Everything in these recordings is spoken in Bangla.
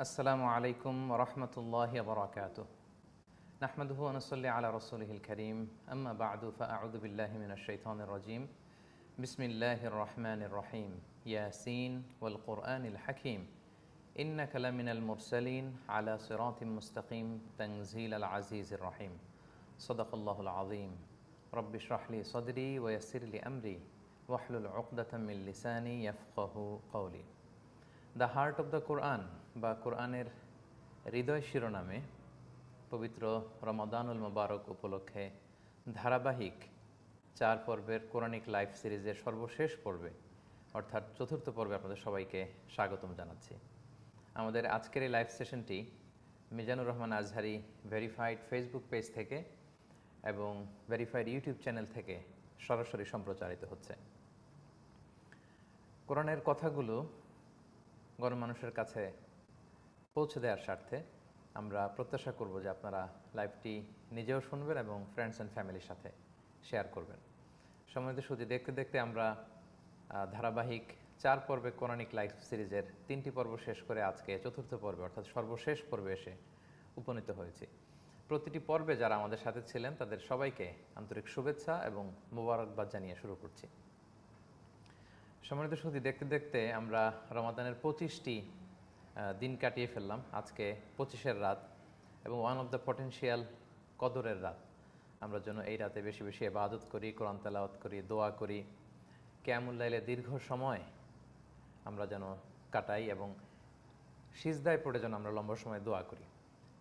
السلام عليكم ورحمة الله وبركاته نحمده ونصلي على رسوله الكريم أما بعد فأعوذ بالله من الشيطان الرجيم بسم الله الرحمن الرحيم ياسين والقرآن الحكيم إنك لمن المرسلين على صراط مستقيم تنزيل العزيز الرحيم صدق الله العظيم رب اشرح لي صدري ويسر لي أمري واحلل عقدة من لساني يفقه قولي The heart of the Quran বা কোরআনের হৃদয় শিরোনামে পবিত্র রমদানুল মোবারক উপলক্ষে ধারাবাহিক চার পর্বের কোরআনিক লাইফ সিরিজের সর্বশেষ পর্বে অর্থাৎ চতুর্থ পর্বে আপনাদের সবাইকে স্বাগতম জানাচ্ছি আমাদের আজকের এই লাইভ সেশনটি Mizanur Rahman Azhari verified Facebook page থেকে এবং ভেরিফাইড ইউটিউব চ্যানেল থেকে সরাসরি সম্প্রচারিত হচ্ছে কোরআনের কথাগুলো গণমানুষের কাছে পৌঁছে দেওয়ার স্বার্থে আমরা প্রত্যাশা করব যে আপনারা লাইভটি নিজেও শুনবেন এবং ফ্রেন্ডস অ্যান্ড ফ্যামিলির সাথে শেয়ার করবেন সময় সুযোগ দেখতে দেখতে আমরা ধারাবাহিক চার পর্বে কোরআনিক লাইফ সিরিজের তিনটি পর্ব শেষ করে আজকে চতুর্থ পর্বে অর্থাৎ সর্বশেষ পর্বে এসে উপনীত হয়েছি প্রতিটি পর্বে যারা আমাদের সাথে ছিলেন তাদের সবাইকে আন্তরিক শুভেচ্ছা এবং মোবারকবাদ জানিয়ে শুরু করছি সম্মানিত সুতি দেখতে দেখতে আমরা রমাদানের পঁচিশটি দিন কাটিয়ে ফেললাম আজকে পঁচিশের রাত এবং ওয়ান অফ দ্য পটেন্সিয়াল কদরের রাত আমরা যেন এই রাতে বেশি বেশি এবাদত করি কোরআন তেলাওয়াত করি দোয়া করি ক্যামুল্লাইলে দীর্ঘ সময় আমরা যেন কাটাই এবং সিজদায় পড়ে যেন আমরা লম্বা সময় দোয়া করি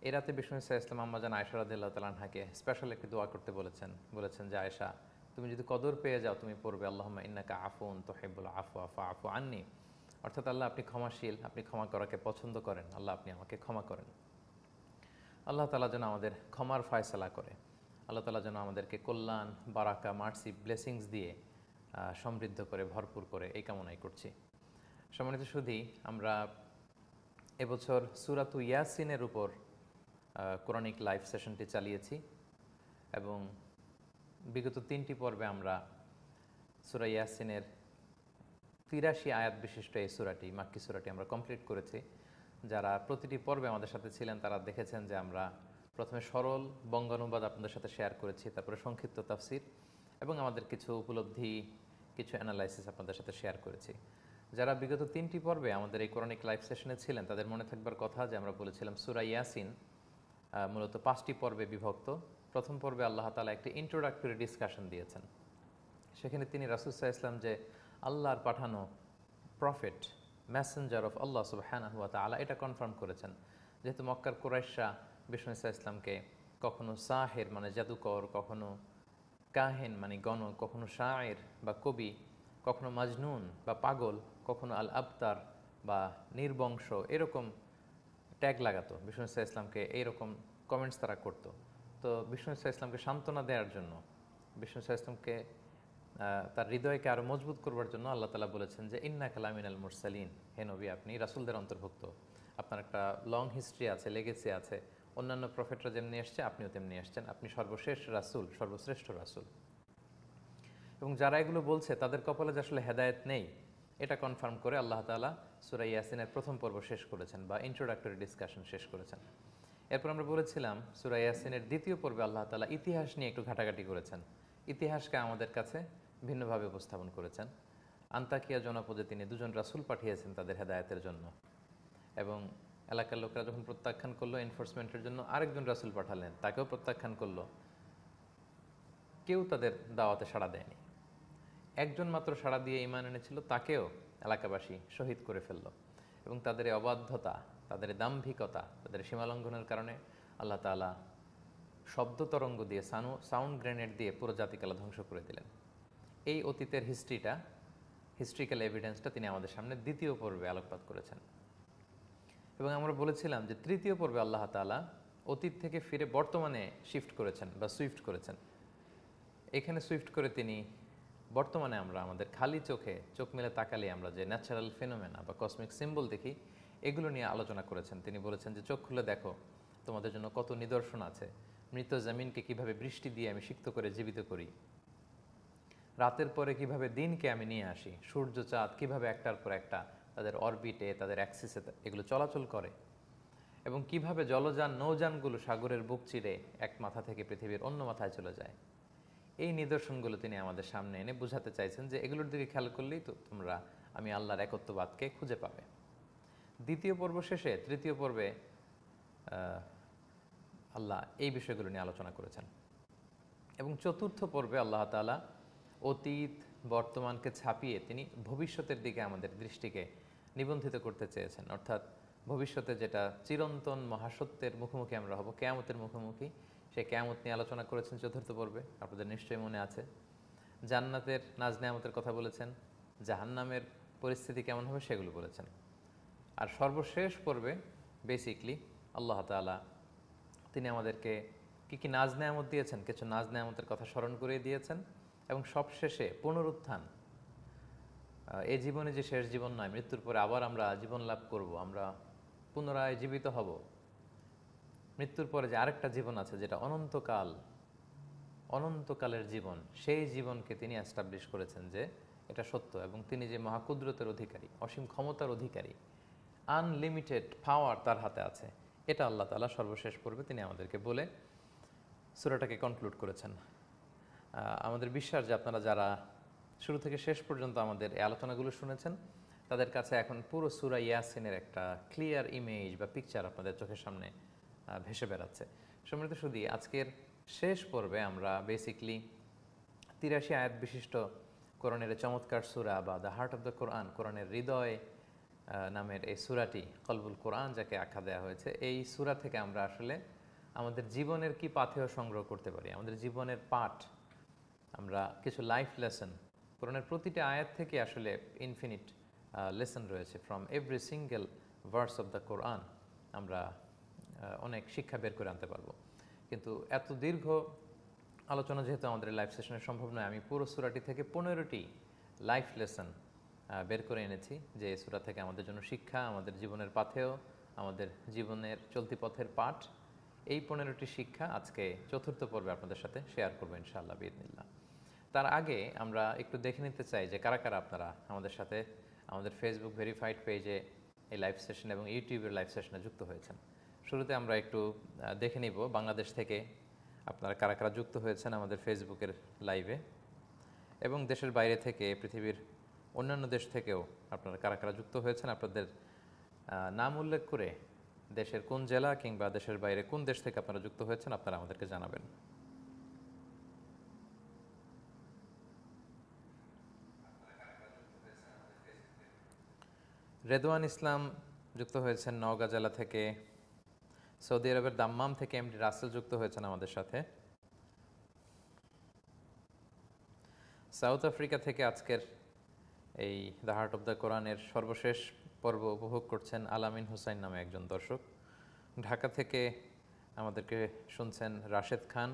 এই রাতে বিষ্ণু সাহা ইসলাম আম্মা যেন আয়সা রাদিল্লাহ তালানহাকে স্পেশাল একটি দোয়া করতে বলেছেন বলেছেন যে আয়সা তুমি যদি কদর পেয়ে যাও তুমি পড়বে আল্লাহ ইন্নাকা আফুন তোহেবুল আফু আফা আফু আননি অর্থাৎ আল্লাহ আপনি ক্ষমাশীল আপনি ক্ষমা করাকে পছন্দ করেন আল্লাহ আপনি আমাকে ক্ষমা করেন আল্লাহ তালা যেন আমাদের ক্ষমার ফয়সলা করে আল্লাহ তালা যেন আমাদেরকে কল্যাণ বারাকা মার্সি ব্লেসিংস দিয়ে সমৃদ্ধ করে ভরপুর করে এই কামনাই করছি সম্মানিত শুধু আমরা এবছর সুরাতু ইয়াসিনের উপর কোরআনিক লাইভ সেশনটি চালিয়েছি এবং বিগত তিনটি পর্বে আমরা সুরা ইয়াসিনের তিরাশি আয়াত বিশিষ্ট এই সুরাটি মাক্কি সুরাটি আমরা কমপ্লিট করেছি যারা প্রতিটি পর্বে আমাদের সাথে ছিলেন তারা দেখেছেন যে আমরা প্রথমে সরল বঙ্গানুবাদ আপনাদের সাথে শেয়ার করেছি তারপরে সংক্ষিপ্ত তাফসির এবং আমাদের কিছু উপলব্ধি কিছু অ্যানালাইসিস আপনাদের সাথে শেয়ার করেছি যারা বিগত তিনটি পর্বে আমাদের এই কোরআনিক লাইভ সেশনে ছিলেন তাদের মনে থাকবার কথা যে আমরা বলেছিলাম সুরা ইয়াসিন মূলত পাঁচটি পর্বে বিভক্ত প্রথম পর্বে আল্লাহ তালা একটি ইন্ট্রোডাক্টরি ডিসকাশন দিয়েছেন সেখানে তিনি রাসুসাহ ইসলাম যে আল্লাহর পাঠানো প্রফেট ম্যাসেঞ্জার অফ আল্লাহ সুবাহানহুয়া তালা এটা কনফার্ম করেছেন যেহেতু মক্কার কুরাইশা বিষ্ণু ইসা ইসলামকে কখনো সাহের মানে জাদুকর কখনো কাহেন মানে গণ কখনো শায়ের বা কবি কখনো মাজনুন বা পাগল কখনো আল আবতার বা নির্বংশ এরকম ট্যাগ লাগাতো বিষ্ণু ইসা ইসলামকে এইরকম কমেন্টস তারা করতো তো বিষ্ণু ইসা ইসলামকে সান্ত্বনা দেওয়ার জন্য বিষ্ণু ইসা ইসলামকে তার হৃদয়কে আরও মজবুত করবার জন্য আল্লাহ তালা বলেছেন যে ইন্না কালামিন আল মুরসালিন হে নবী আপনি রাসুলদের অন্তর্ভুক্ত আপনার একটা লং হিস্ট্রি আছে লেগেসি আছে অন্যান্য প্রফেটরা যেমনি এসছে আপনিও তেমনি এসছেন আপনি সর্বশেষ রাসুল সর্বশ্রেষ্ঠ রাসুল এবং যারা এগুলো বলছে তাদের কপালে যে আসলে হেদায়ত নেই এটা কনফার্ম করে আল্লাহ তালা সুরাই ইয়াসিনের প্রথম পর্ব শেষ করেছেন বা ইন্ট্রোডাক্টরি ডিসকাশন শেষ করেছেন এরপর আমরা বলেছিলাম সুরাই ইয়াসিনের দ্বিতীয় পর্বে আল্লাহ তালা ইতিহাস নিয়ে একটু ঘাটাঘাটি করেছেন ইতিহাসকে আমাদের কাছে ভিন্নভাবে উপস্থাপন করেছেন আন্তাকিয়া জনপদে তিনি দুজন রাসুল পাঠিয়েছেন তাদের হেদায়তের জন্য এবং এলাকার লোকরা যখন প্রত্যাখ্যান করলো এনফোর্সমেন্টের জন্য আরেকজন রাসুল পাঠালেন তাকেও প্রত্যাখ্যান করলো কেউ তাদের দাওয়াতে সাড়া দেয়নি একজন মাত্র সাড়া দিয়ে ইমান এনেছিল তাকেও এলাকাবাসী শহীদ করে ফেলল এবং তাদের অবাধ্যতা তাদের দাম্ভিকতা তাদের সীমালঙ্ঘনের কারণে আল্লাহ তালা শব্দ তরঙ্গ দিয়ে সানু সাউন্ড গ্রেনেড দিয়ে পুরো জাতিকালা ধ্বংস করে দিলেন এই অতীতের হিস্ট্রিটা হিস্ট্রিক্যাল এভিডেন্সটা তিনি আমাদের সামনে দ্বিতীয় পর্বে আলোকপাত করেছেন এবং আমরা বলেছিলাম যে তৃতীয় পর্বে আল্লাহ তালা অতীত থেকে ফিরে বর্তমানে শিফট করেছেন বা সুইফট করেছেন এখানে সুইফট করে তিনি বর্তমানে আমরা আমাদের খালি চোখে চোখ মেলে তাকালে আমরা যে ন্যাচারাল ফেনোমেনা বা কসমিক সিম্বল দেখি এগুলো নিয়ে আলোচনা করেছেন তিনি বলেছেন যে চোখ খুলে দেখো তোমাদের জন্য কত নিদর্শন আছে মৃত জামিনকে কিভাবে বৃষ্টি দিয়ে আমি সিক্ত করে জীবিত করি রাতের পরে কিভাবে দিনকে আমি নিয়ে আসি সূর্য চাঁদ কিভাবে একটার পর একটা তাদের অরবিটে তাদের অ্যাক্সিসে এগুলো চলাচল করে এবং কিভাবে জলযান নৌযানগুলো সাগরের বুক চিরে এক মাথা থেকে পৃথিবীর অন্য মাথায় চলে যায় এই নিদর্শনগুলো তিনি আমাদের সামনে এনে বুঝাতে চাইছেন যে এগুলোর দিকে খেয়াল করলেই তো তোমরা আমি আল্লাহর একত্ববাদকে খুঁজে পাবে দ্বিতীয় পর্ব শেষে তৃতীয় পর্বে আল্লাহ এই বিষয়গুলো নিয়ে আলোচনা করেছেন এবং চতুর্থ পর্বে আল্লাহ তালা অতীত বর্তমানকে ছাপিয়ে তিনি ভবিষ্যতের দিকে আমাদের দৃষ্টিকে নিবন্ধিত করতে চেয়েছেন অর্থাৎ ভবিষ্যতে যেটা চিরন্তন মহাসত্যের মুখোমুখি আমরা হব কেয়ামতের মুখোমুখি সে কেয়ামত নিয়ে আলোচনা করেছেন চতুর্থ পর্বে আপনাদের নিশ্চয়ই মনে আছে জান্নাতের নাজ নেয়ামতের কথা বলেছেন জাহান্নামের পরিস্থিতি কেমন হবে সেগুলো বলেছেন আর সর্বশেষ পর্বে বেসিকলি আল্লাহ তালা তিনি আমাদেরকে কী কী নাজ নেয়ামত দিয়েছেন কিছু নাজ নেয়ামতের কথা স্মরণ করিয়ে দিয়েছেন এবং সবশেষে পুনরুত্থান এ জীবনে যে শেষ জীবন নয় মৃত্যুর পরে আবার আমরা জীবন লাভ করব আমরা পুনরায় জীবিত হব মৃত্যুর পরে যে আরেকটা জীবন আছে যেটা অনন্তকাল অনন্তকালের জীবন সেই জীবনকে তিনি অ্যাস্টাবলিশ করেছেন যে এটা সত্য এবং তিনি যে মহাকুদ্রতের অধিকারী অসীম ক্ষমতার অধিকারী আনলিমিটেড পাওয়ার তার হাতে আছে এটা আল্লাহ তালা সর্বশেষ পর্বে তিনি আমাদেরকে বলে সুরাটাকে কনক্লুড করেছেন আমাদের বিশ্বাস যে আপনারা যারা শুরু থেকে শেষ পর্যন্ত আমাদের এই আলোচনাগুলো শুনেছেন তাদের কাছে এখন পুরো সুরা ইয়াসিনের একটা ক্লিয়ার ইমেজ বা পিকচার আপনাদের চোখের সামনে ভেসে বেড়াচ্ছে সম্মিলিত শুধু আজকের শেষ পর্বে আমরা বেসিকলি তিরাশি আয়াত বিশিষ্ট কোরআনের চমৎকার সুরা বা the heart of the Quran কোরআনের হৃদয় নামের এই সুরাটি কলবুল কোরআন যাকে আখ্যা দেওয়া হয়েছে এই সুরা থেকে আমরা আসলে আমাদের জীবনের কি পাথেয় সংগ্রহ করতে পারি আমাদের জীবনের পাঠ আমরা কিছু লাইফ লেসন কোরআনের প্রতিটি আয়াত থেকে আসলে ইনফিনিট লেসন রয়েছে from every single verse of the Quran আমরা অনেক শিক্ষা বের করে আনতে পারবো কিন্তু এত দীর্ঘ আলোচনা যেহেতু আমাদের লাইফ সেশনে সম্ভব নয় আমি পুরো সুরাটি থেকে পনেরোটি লাইফ লেসন বের করে এনেছি যে সুরা থেকে আমাদের জন্য শিক্ষা আমাদের জীবনের পাথেও আমাদের জীবনের চলতি পথের পাঠ এই পনেরোটি শিক্ষা আজকে চতুর্থ পর্বে আপনাদের সাথে শেয়ার করবো ইনশাআল্লাহ বিদিল্লা তার আগে আমরা একটু দেখে নিতে চাই যে কারা কারা আপনারা আমাদের সাথে আমাদের ফেসবুক ভেরিফাইড পেজে এই লাইভ সেশন এবং ইউটিউবের লাইভ সেশনে যুক্ত হয়েছেন শুরুতে আমরা একটু দেখে নিব বাংলাদেশ থেকে আপনারা কারা কারা যুক্ত হয়েছেন আমাদের ফেসবুকের লাইভে এবং দেশের বাইরে থেকে পৃথিবীর অন্যান্য দেশ থেকেও আপনারা কারা কারা যুক্ত হয়েছেন আপনাদের নাম উল্লেখ করে দেশের কোন জেলা কিংবা দেশের বাইরে কোন দেশ থেকে আপনারা যুক্ত হয়েছেন আপনারা আমাদেরকে জানাবেন রেদওয়ান ইসলাম যুক্ত হয়েছেন নওগাঁ জেলা থেকে সৌদি আরবের দাম্মাম থেকে এমডি রাসেল যুক্ত হয়েছেন আমাদের সাথে সাউথ আফ্রিকা থেকে আজকের এই দ্য হার্ট অব দ্য কোরআনের সর্বশেষ পর্ব উপভোগ করছেন আলামিন হুসাইন নামে একজন দর্শক ঢাকা থেকে আমাদেরকে শুনছেন রাশেদ খান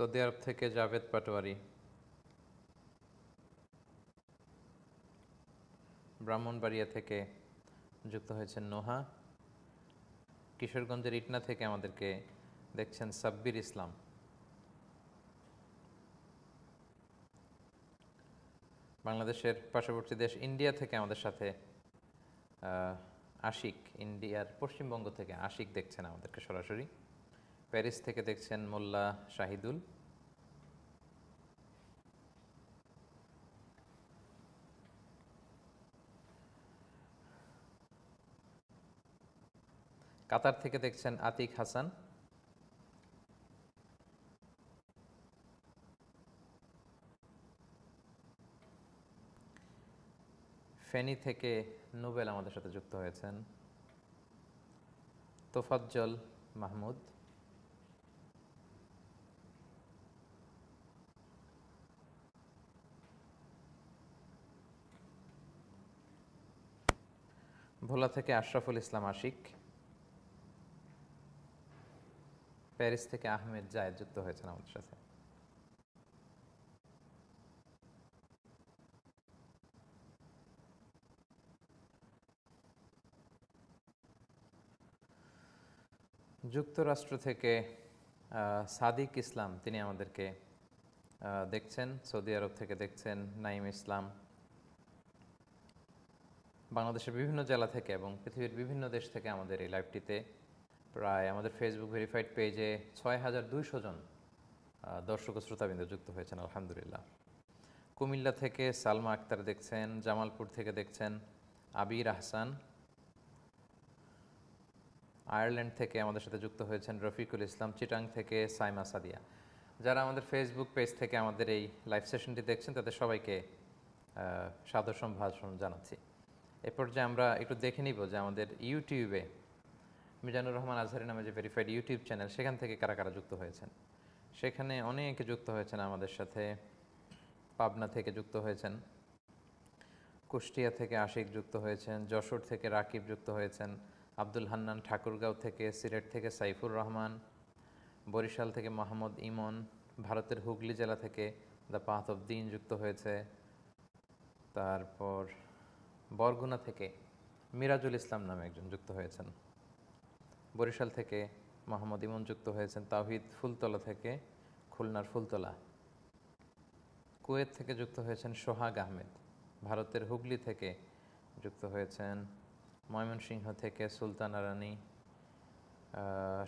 সৌদি আরব থেকে জাভেদ পাটোয়ারি ব্রাহ্মণবাড়িয়া থেকে যুক্ত হয়েছেন নোহা কিশোরগঞ্জের ইটনা থেকে আমাদেরকে দেখছেন সাব্বির ইসলাম বাংলাদেশের পার্শ্ববর্তী দেশ ইন্ডিয়া থেকে আমাদের সাথে আশিক ইন্ডিয়ার পশ্চিমবঙ্গ থেকে আশিক দেখছেন আমাদেরকে সরাসরি প্যারিস থেকে দেখছেন মোল্লা শাহিদুল কাতার থেকে দেখছেন আতিক হাসান ফেনী থেকে নোবেল আমাদের সাথে যুক্ত হয়েছেন তোফাজ্জল মাহমুদ ভোলা থেকে আশরাফুল ইসলাম আশিক প্যারিস থেকে আহমেদ জায়দ যুক্ত হয়েছেন আমাদের সাথে যুক্তরাষ্ট্র থেকে সাদিক ইসলাম তিনি আমাদেরকে দেখছেন সৌদি আরব থেকে দেখছেন নাইম ইসলাম বাংলাদেশের বিভিন্ন জেলা থেকে এবং পৃথিবীর বিভিন্ন দেশ থেকে আমাদের এই লাইভটিতে প্রায় আমাদের ফেসবুক ভেরিফাইড পেজে ছয় হাজার দুইশো জন দর্শক ও শ্রোতাবিন্দু যুক্ত হয়েছেন আলহামদুলিল্লাহ কুমিল্লা থেকে সালমা আক্তার দেখছেন জামালপুর থেকে দেখছেন আবির আহসান আয়ারল্যান্ড থেকে আমাদের সাথে যুক্ত হয়েছেন রফিকুল ইসলাম চিটাং থেকে সাইমা সাদিয়া যারা আমাদের ফেসবুক পেজ থেকে আমাদের এই লাইভ সেশনটি দেখছেন তাদের সবাইকে সাদর সম্ভাষণ জানাচ্ছি এ পর্যায়ে আমরা একটু দেখে নিব যে আমাদের ইউটিউবে মিজানুর রহমান আজহারি নামে যে ভেরিফাইড ইউটিউব চ্যানেল সেখান থেকে কারা কারা যুক্ত হয়েছেন সেখানে অনেকে যুক্ত হয়েছেন আমাদের সাথে পাবনা থেকে যুক্ত হয়েছেন কুষ্টিয়া থেকে আশিক যুক্ত হয়েছেন যশোর থেকে রাকিব যুক্ত হয়েছেন আব্দুল হান্নান ঠাকুরগাঁও থেকে সিলেট থেকে সাইফুর রহমান বরিশাল থেকে মোহাম্মদ ইমন ভারতের হুগলি জেলা থেকে দ্য পাথ অব দিন যুক্ত হয়েছে তারপর বরগুনা থেকে মিরাজুল ইসলাম নামে একজন যুক্ত হয়েছেন বরিশাল থেকে মোহাম্মদ ইমন যুক্ত হয়েছেন তাহিদ ফুলতলা থেকে খুলনার ফুলতলা কুয়েত থেকে যুক্ত হয়েছেন সোহাগ আহমেদ ভারতের হুগলি থেকে যুক্ত হয়েছেন ময়মনসিংহ থেকে সুলতানা রানী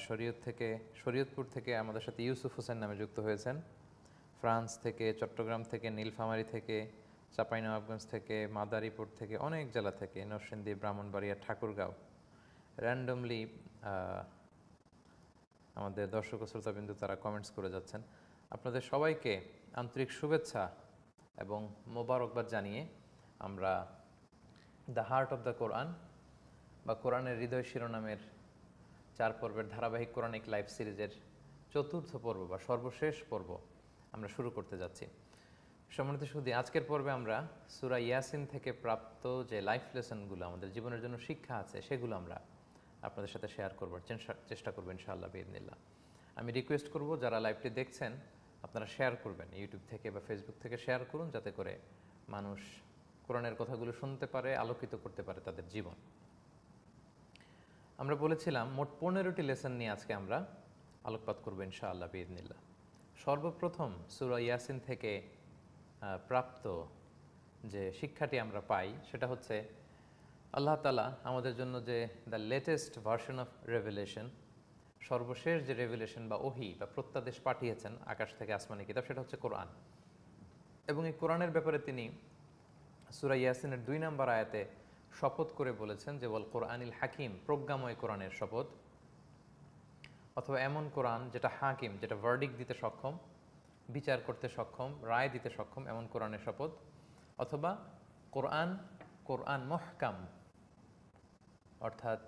শরীয়ত থেকে শরীয়তপুর থেকে আমাদের সাথে ইউসুফ হোসেন নামে যুক্ত হয়েছেন ফ্রান্স থেকে চট্টগ্রাম থেকে নীলফামারি থেকে চাঁপাইনবাবগঞ্জ থেকে মাদারীপুর থেকে অনেক জেলা থেকে নরসিংদী ব্রাহ্মণবাড়িয়া ঠাকুরগাঁও র্যান্ডমলি আমাদের দর্শক শ্রোতাবিন্দু তারা কমেন্টস করে যাচ্ছেন আপনাদের সবাইকে আন্তরিক শুভেচ্ছা এবং মোবারকবাদ জানিয়ে আমরা the heart of the Quran বা কোরআনের হৃদয় শিরোনামের চার পর্বের ধারাবাহিক কোরআনিক লাইভ সিরিজের চতুর্থ পর্ব বা সর্বশেষ পর্ব আমরা শুরু করতে যাচ্ছি সম্মানিত সুদি আজকের পর্বে আমরা সুরা ইয়াসিন থেকে প্রাপ্ত যে লাইফ লেসনগুলো আমাদের জীবনের জন্য শিক্ষা আছে সেগুলো আমরা আপনাদের সাথে শেয়ার করবার চেষ্টা করবো ইনশাআল্লাহ বিদিনিল্লা আমি রিকোয়েস্ট করব যারা লাইভটি দেখছেন আপনারা শেয়ার করবেন ইউটিউব থেকে বা ফেসবুক থেকে শেয়ার করুন যাতে করে মানুষ কোরআনের কথাগুলো শুনতে পারে আলোকিত করতে পারে তাদের জীবন আমরা বলেছিলাম মোট পনেরোটি লেসন নিয়ে আজকে আমরা আলোকপাত করবো ইনশাআল্লাহ বিদিনিল্লা সর্বপ্রথম সুরা ইয়াসিন থেকে প্রাপ্ত যে শিক্ষাটি আমরা পাই সেটা হচ্ছে আল্লাহ তালা আমাদের জন্য যে the latest version of revelation সর্বশেষ যে রেভেলেশন বা ওহি বা প্রত্যাদেশ পাঠিয়েছেন আকাশ থেকে আসমানি কিতাব সেটা হচ্ছে কোরআন এবং এই কোরআনের ব্যাপারে তিনি সুরা ইয়াসিনের দুই নম্বর আয়াতে শপথ করে বলেছেন যে বল কোরআনিল হাকিম প্রজ্ঞাময় কোরআনের শপথ অথবা এমন কোরআন যেটা হাকিম যেটা ভার্ডিক দিতে সক্ষম বিচার করতে সক্ষম রায় দিতে সক্ষম এমন কোরআনের শপথ অথবা কোরআন কোরআন মহকাম অর্থাৎ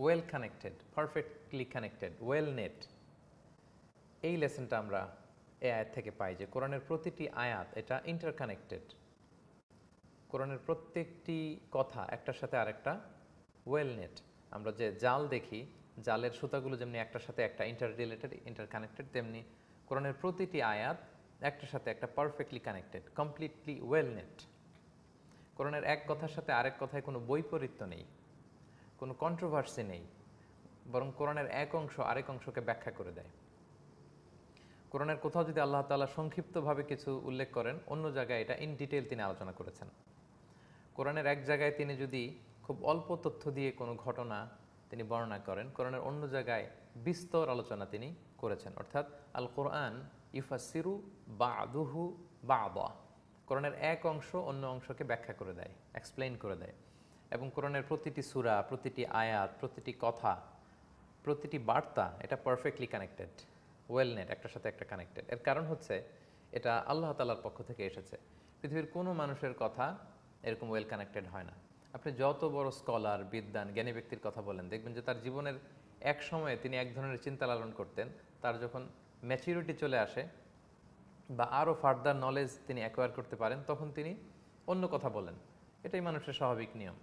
well connected perfectly connected well knit এই লেসনটা আমরা এ আয়াত থেকে পাই যে কোরআনের প্রতিটি আয়াত এটা ইন্টারকানেক্টেড কোরআনের প্রত্যেকটি কথা একটার সাথে আরেকটা ওয়েল নেট আমরা যে জাল দেখি জালের সুতাগুলো যেমনি একটার সাথে একটা ইন্টার রিলেটেড ইন্টারকানেক্টেড তেমনি কোরআনের প্রতিটি আয়াত একটার সাথে একটা perfectly connected completely well knit কোরআনের এক কথার সাথে আরেক কথায় কোনো বৈপরীত্য নেই কোনো কন্ট্রোভার্সি নেই বরং কোরআনের এক অংশ আরেক অংশকে ব্যাখ্যা করে দেয় কোরআনের কোথাও যদি আল্লাহ তালা সংক্ষিপ্তভাবে কিছু উল্লেখ করেন অন্য জায়গায় এটা ইন ডিটেল তিনি আলোচনা করেছেন কোরআনের এক জায়গায় তিনি যদি খুব অল্প তথ্য দিয়ে কোনো ঘটনা তিনি বর্ণনা করেন কোরআনের অন্য জায়গায় বিস্তর আলোচনা তিনি করেছেন অর্থাৎ আল কোরআন ইফাসিরু বা আদুহু বা আবা কোরআনের এক অংশ অন্য অংশকে ব্যাখ্যা করে দেয় এক্সপ্লেইন করে দেয় এবং কোরআনের প্রতিটি সুরা প্রতিটি আয়াত প্রতিটি কথা প্রতিটি বার্তা এটা পারফেক্টলি কানেক্টেড ওয়েলনেট একটার সাথে একটা কানেক্টেড এর কারণ হচ্ছে এটা আল্লাহ তালার পক্ষ থেকে এসেছে পৃথিবীর কোনো মানুষের কথা এরকম ওয়েল কানেক্টেড হয় না আপনি যত বড় স্কলার বিদ্যান জ্ঞানী ব্যক্তির কথা বলেন দেখবেন যে তার জীবনের এক সময়ে তিনি এক ধরনের চিন্তা লালন করতেন তার যখন ম্যাচিউরিটি চলে আসে বা আরও ফার্দার নলেজ তিনি অ্যাকোয়ার করতে পারেন তখন তিনি অন্য কথা বলেন এটাই মানুষের স্বাভাবিক নিয়ম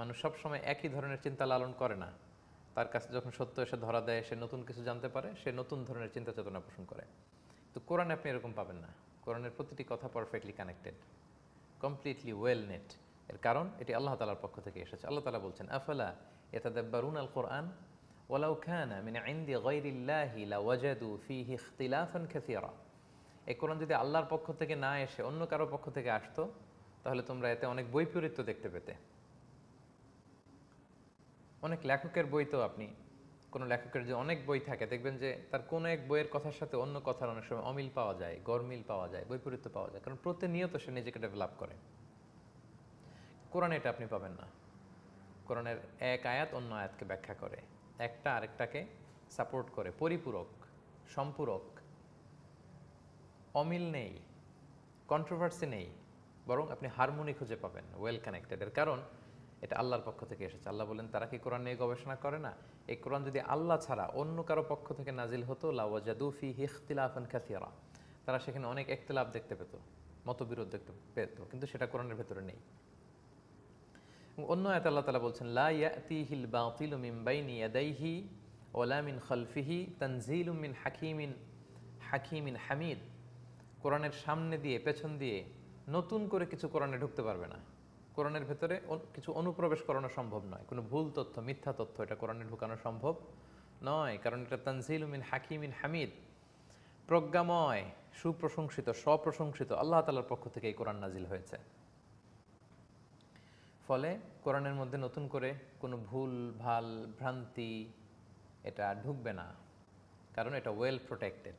মানুষ সবসময় একই ধরনের চিন্তা লালন করে না তার কাছে যখন সত্য এসে ধরা দেয় সে নতুন কিছু জানতে পারে সে নতুন ধরনের চিন্তা চেতনা পোষণ করে তো কোরআনে আপনি এরকম পাবেন না কোরআনের প্রতিটি কথা perfectly connected completely well knit এর কারণ এটি আল্লাহ তালার পক্ষ থেকে এসেছে আল্লাহ তালা বলছেন আফালা এতাদাব্বারুন আল কোরআন ওলাউ খানা মিন আইন্দি গৈরিল্লাহি লাওয়াজাদু ফিহি ইখতিলাফান কাসীরা এই কোরআন যদি আল্লাহর পক্ষ থেকে না এসে অন্য কারো পক্ষ থেকে আসতো তাহলে তোমরা এতে অনেক বৈপরীত্য দেখতে পেতে অনেক লেখকের বই তো আপনি কোনো লেখকের যে অনেক বই থাকে দেখবেন যে তার কোনো এক বইয়ের কথার সাথে অন্য কথার অনেক সময় অমিল পাওয়া যায় গরমিল পাওয়া যায় বৈপরীত্য পাওয়া যায় কারণ প্রতিনিয়ত সে নিজেকে ডেভেলপ করে কোরআনে এটা আপনি পাবেন না কোরআনের এক আয়াত অন্য আয়াতকে ব্যাখ্যা করে একটা আরেকটাকে সাপোর্ট করে পরিপূরক সম্পূরক অমিল নেই কন্ট্রোভার্সি নেই বরং আপনি হারমোনি খুঁজে পাবেন ওয়েল এর কারণ এটা আল্লাহর পক্ষ থেকে এসেছে আল্লাহ বলেন তারা কি কোরআন নিয়ে গবেষণা করে না এই কোরআন যদি আল্লাহ ছাড়া অন্য কারো পক্ষ থেকে নাজিল হতো লাওয়াজাদুফি হিখতিলাফান খাতিয়ারা তারা সেখানে অনেক একতলাফ দেখতে পেত মতবিরোধ দেখতে পেত কিন্তু সেটা কোরআনের ভেতরে নেই অন্য এত আল্লাহ তালা বলছেন লা বাতিল মিন বাইনি ইয়াদাইহি ওলা মিন খলফিহি তানজিল মিন হাকিমিন হাকিমিন হামিদ কোরআনের সামনে দিয়ে পেছন দিয়ে নতুন করে কিছু কোরআনে ঢুকতে পারবে না কোরআনের ভেতরে কিছু অনুপ্রবেশ করানো সম্ভব নয় কোনো ভুল তথ্য মিথ্যা তথ্য এটা কোরআনে ঢুকানো সম্ভব নয় কারণ এটা তানজিল মিন হাকিমিন হামিদ প্রজ্ঞাময় সুপ্রশংসিত স্বপ্রশংসিত আল্লাহ তালার পক্ষ থেকে এই কোরআন নাজিল হয়েছে ফলে কোরআনের মধ্যে নতুন করে কোনো ভুল ভাল ভ্রান্তি এটা ঢুকবে না কারণ এটা ওয়েল প্রোটেক্টেড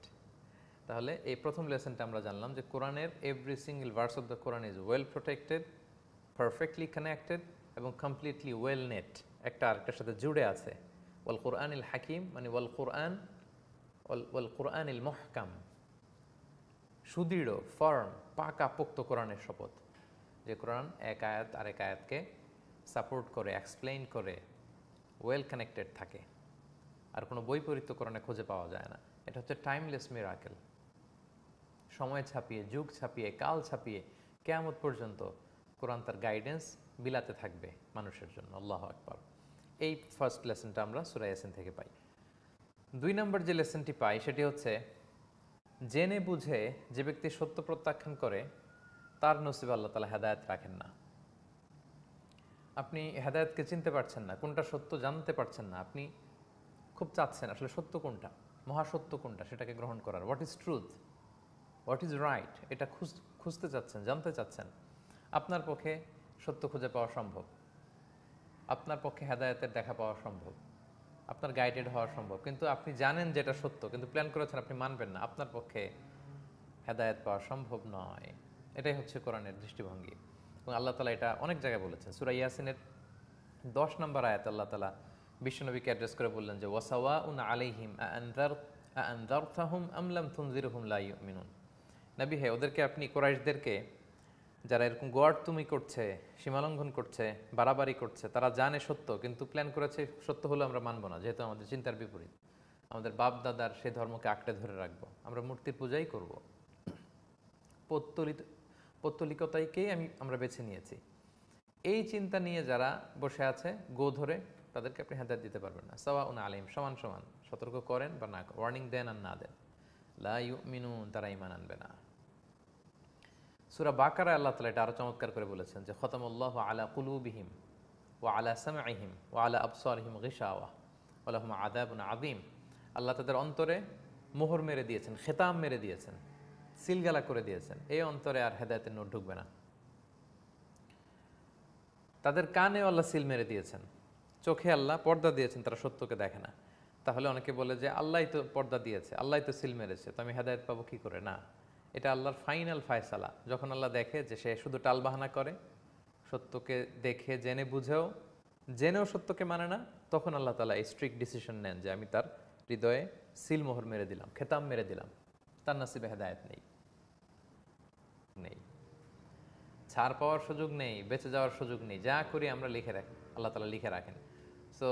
তাহলে এই প্রথম লেসনটা আমরা জানলাম যে কোরআনের every single verse of the Quran is well protected perfectly connected এবং কমপ্লিটলি ওয়েল নেট একটা আরেকটার সাথে জুড়ে আছে ওয়াল কোরআন ইল হাকিম মানে ওয়াল কোরআন ওয়াল কোরআন ইল মহকাম সুদৃঢ় ফার্ম পাকা পোক্ত কোরআনের শপথ যে কোরআন এক আয়াত আরেক আয়াতকে সাপোর্ট করে এক্সপ্লেন করে ওয়েল কানেক্টেড থাকে আর কোনো বৈপরীত্য কোরআনে খুঁজে পাওয়া যায় না এটা হচ্ছে টাইমলেস মিরাকেল সময় ছাপিয়ে যুগ ছাপিয়ে কাল ছাপিয়ে কেয়ামত পর্যন্ত কোরআন তার গাইডেন্স বিলাতে থাকবে মানুষের জন্য আল্লাহ আকবর এই ফার্স্ট লেসনটা আমরা সুরাই এসেন থেকে পাই দুই নম্বর যে লেসনটি পাই সেটি হচ্ছে জেনে বুঝে যে ব্যক্তি সত্য প্রত্যাখ্যান করে তার নসিব আল্লাহ তালা হেদায়ত রাখেন না আপনি হেদায়তকে চিনতে পারছেন না কোনটা সত্য জানতে পারছেন না আপনি খুব চাচ্ছেন আসলে সত্য কোনটা মহাসত্য কোনটা সেটাকে গ্রহণ করার what is truth what is right এটা খুঁজ খুঁজতে চাচ্ছেন জানতে চাচ্ছেন আপনার পক্ষে সত্য খুঁজে পাওয়া সম্ভব আপনার পক্ষে হেদায়তের দেখা পাওয়া সম্ভব আপনার গাইডেড হওয়া সম্ভব কিন্তু আপনি জানেন যেটা সত্য কিন্তু প্ল্যান করেছেন আপনি মানবেন না আপনার পক্ষে হেদায়ত পাওয়া সম্ভব নয় এটাই হচ্ছে কোরআনের দৃষ্টিভঙ্গি এবং আল্লাহ তালা এটা অনেক জায়গায় বলেছেন সুরা ইয়াসিনের দশ নম্বর আয়াত আল্লাহ তালা বিশ্বনবীকে অ্যাড্রেস করে বললেন যে ওয়াসাওয়া উন আলিহিম আনদারথাহুম আমলাম থুনজিরহুম লাই নবী হে ওদেরকে আপনি কোরাইশদেরকে যারা এরকম গড় তুমি করছে সীমালঙ্ঘন করছে বাড়াবাড়ি করছে তারা জানে সত্য কিন্তু প্ল্যান করেছে সত্য হলে আমরা মানব না যেহেতু আমাদের চিন্তার বিপরীত আমাদের বাপ দাদার সে ধর্মকে আঁকড়ে ধরে রাখবো আমরা মূর্তির পূজাই করব প্রত্যলিত পৌত্তলিকতাইকেই আমি আমরা বেছে নিয়েছি এই চিন্তা নিয়ে যারা বসে আছে গো ধরে তাদেরকে আপনি হেদায়ত দিতে পারবেন না সাওয়া উন আলিম সমান সমান সতর্ক করেন বা না ওয়ার্নিং দেন আর না দেন লা মিনু তারা ইমান আনবে না সুরা বাকারা আল্লাহ তালা এটা আরও চমৎকার করে বলেছেন যে খতম খতমুল্লাহ আলা কুলুবিহিম ও আলা সামাহিম ও আলা আবসরহিম গিসাওয়া আল্লাহ আদাবন আদিম আল্লাহ তাদের অন্তরে মোহর মেরে দিয়েছেন খেতাম মেরে দিয়েছেন সিলগালা করে দিয়েছেন এই অন্তরে আর হেদায়তের নোট ঢুকবে না তাদের কানে আল্লাহ সিল মেরে দিয়েছেন চোখে আল্লাহ পর্দা দিয়েছেন তারা সত্যকে দেখে না তাহলে অনেকে বলে যে আল্লাহ তো পর্দা দিয়েছে আল্লাহ তো সিল মেরেছে তো আমি হেদায়ত পাবো কী করে না এটা আল্লাহর ফাইনাল ফায়সালা যখন আল্লাহ দেখে যে সে শুধু টালবাহানা করে সত্যকে দেখে জেনে বুঝেও জেনেও সত্যকে মানে না তখন আল্লাহ তালা এই স্ট্রিক্ট ডিসিশন নেন যে আমি তার হৃদয়ে সিল মোহর মেরে দিলাম খেতাম মেরে দিলাম তার নাসিবে হেদায়ত নেই নেই ছাড় পাওয়ার সুযোগ নেই বেঁচে যাওয়ার সুযোগ নেই যা করি আমরা লিখে রাখি আল্লাহ তালা লিখে রাখেন সো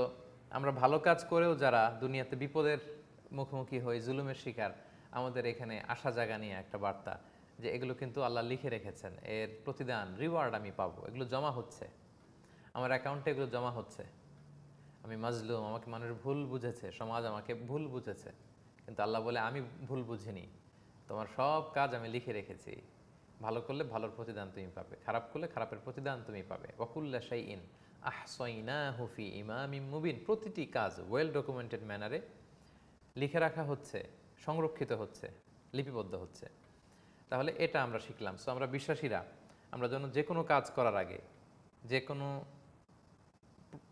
আমরা ভালো কাজ করেও যারা দুনিয়াতে বিপদের মুখোমুখি হয়ে জুলুমের শিকার আমাদের এখানে আশা জাগা নিয়ে একটা বার্তা যে এগুলো কিন্তু আল্লাহ লিখে রেখেছেন এর প্রতিদান রিওয়ার্ড আমি পাবো এগুলো জমা হচ্ছে আমার অ্যাকাউন্টে এগুলো জমা হচ্ছে আমি মাজলুম আমাকে মানুষ ভুল বুঝেছে সমাজ আমাকে ভুল বুঝেছে কিন্তু আল্লাহ বলে আমি ভুল বুঝিনি তোমার সব কাজ আমি লিখে রেখেছি ভালো করলে ভালোর প্রতিদান তুমি পাবে খারাপ করলে খারাপের প্রতিদান তুমি পাবে ওয়াকুল্লা সাই ইন আহ সইনা হুফি ইমাম মুবিন প্রতিটি কাজ ওয়েল ডকুমেন্টেড ম্যানারে লিখে রাখা হচ্ছে সংরক্ষিত হচ্ছে লিপিবদ্ধ হচ্ছে তাহলে এটা আমরা শিখলাম সো আমরা বিশ্বাসীরা আমরা যেন যে কোনো কাজ করার আগে যে কোনো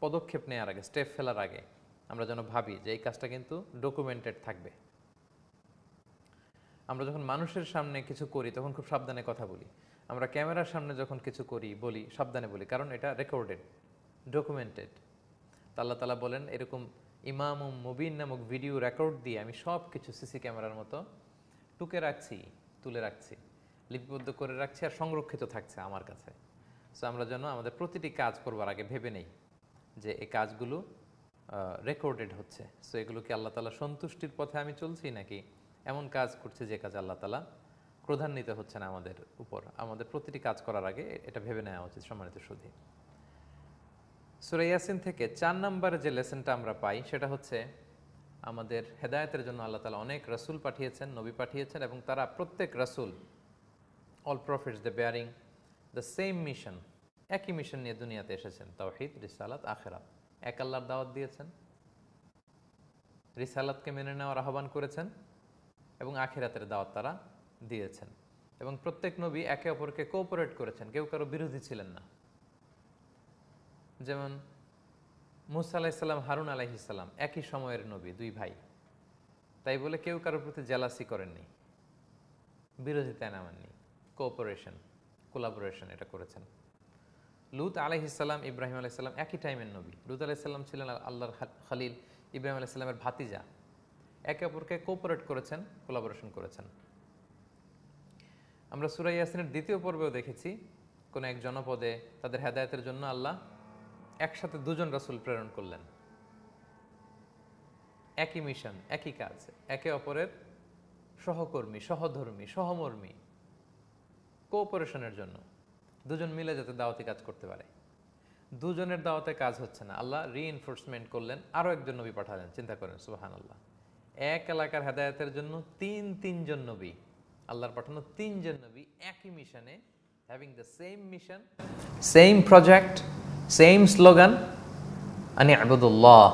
পদক্ষেপ নেওয়ার আগে স্টেপ ফেলার আগে আমরা যেন ভাবি যে এই কাজটা কিন্তু ডকুমেন্টেড থাকবে আমরা যখন মানুষের সামনে কিছু করি তখন খুব সাবধানে কথা বলি আমরা ক্যামেরার সামনে যখন কিছু করি বলি সাবধানে বলি কারণ এটা রেকর্ডেড ডকুমেন্টেড আল্লাহ তালা বলেন এরকম ইমাম মুবিন নামক ভিডিও রেকর্ড দিয়ে আমি সব কিছু সিসি ক্যামেরার মতো টুকে রাখছি তুলে রাখছি লিপিবদ্ধ করে রাখছি আর সংরক্ষিত থাকছে আমার কাছে সো আমরা যেন আমাদের প্রতিটি কাজ করবার আগে ভেবে নেই যে এই কাজগুলো রেকর্ডেড হচ্ছে সো এগুলো কি আল্লাহ তালা সন্তুষ্টির পথে আমি চলছি নাকি এমন কাজ করছে যে কাজ আল্লাহ তালা ক্রধান্বিত হচ্ছেন আমাদের উপর আমাদের প্রতিটি কাজ করার আগে এটা ভেবে নেওয়া উচিত সম্মানিত সুধী সুরাইয়াসিন থেকে চার নম্বরে যে লেসেনটা আমরা পাই সেটা হচ্ছে আমাদের হেদায়তের জন্য আল্লাহ তালা অনেক রসুল পাঠিয়েছেন নবী পাঠিয়েছেন এবং তারা প্রত্যেক রাসুল all prophets the bearing the same mission একই মিশন নিয়ে দুনিয়াতে এসেছেন তাওহিদ রিসালাত আখেরাত এক আল্লাহর দাওয়াত দিয়েছেন রিসালাতকে মেনে নেওয়ার আহ্বান করেছেন এবং আখেরাতের দাওয়াত তারা দিয়েছেন এবং প্রত্যেক নবী একে অপরকে কোঅপারেট করেছেন কেউ কারো বিরোধী ছিলেন না যেমন মুসা আলাইসাল্লাম হারুন আলাইহিসাল্লাম একই সময়ের নবী দুই ভাই তাই বলে কেউ কারোর প্রতি জেলাসি করেননি বিরোধিতা নামাননি কোঅপারেশন কোলাবোরেশন এটা করেছেন লুত আলাইহিসাল্লাম ইব্রাহিম আলাইসাল্লাম একই টাইমের নবী লুত আলাইসাল্লাম ছিলেন আল্লাহর খালিল ইব্রাহিম আলাইসাল্লামের ভাতিজা একে অপরকে কোপারেট করেছেন কোলাবোরেশন করেছেন আমরা সুরাই ইয়াসিনের দ্বিতীয় পর্বেও দেখেছি কোনো এক জনপদে তাদের হেদায়তের জন্য আল্লাহ একসাথে দুজন রাসুল প্রেরণ করলেন একই মিশন একই কাজ একে অপরের সহকর্মী সহধর্মী সহমর্মী কোঅপারেশনের জন্য দুজন মিলে যাতে দাওয়াতি কাজ করতে পারে দুজনের দাওয়াতে কাজ হচ্ছে না আল্লাহ রিএনফোর্সমেন্ট করলেন আরও একজন নবী পাঠালেন চিন্তা করেন সুবাহান আল্লাহ এক এলাকার হেদায়তের জন্য তিন তিনজন নবী আল্লাহর পাঠানো তিনজন নবী একই মিশনে having the same mission same project same slogan আনি আবুদুল্লাহ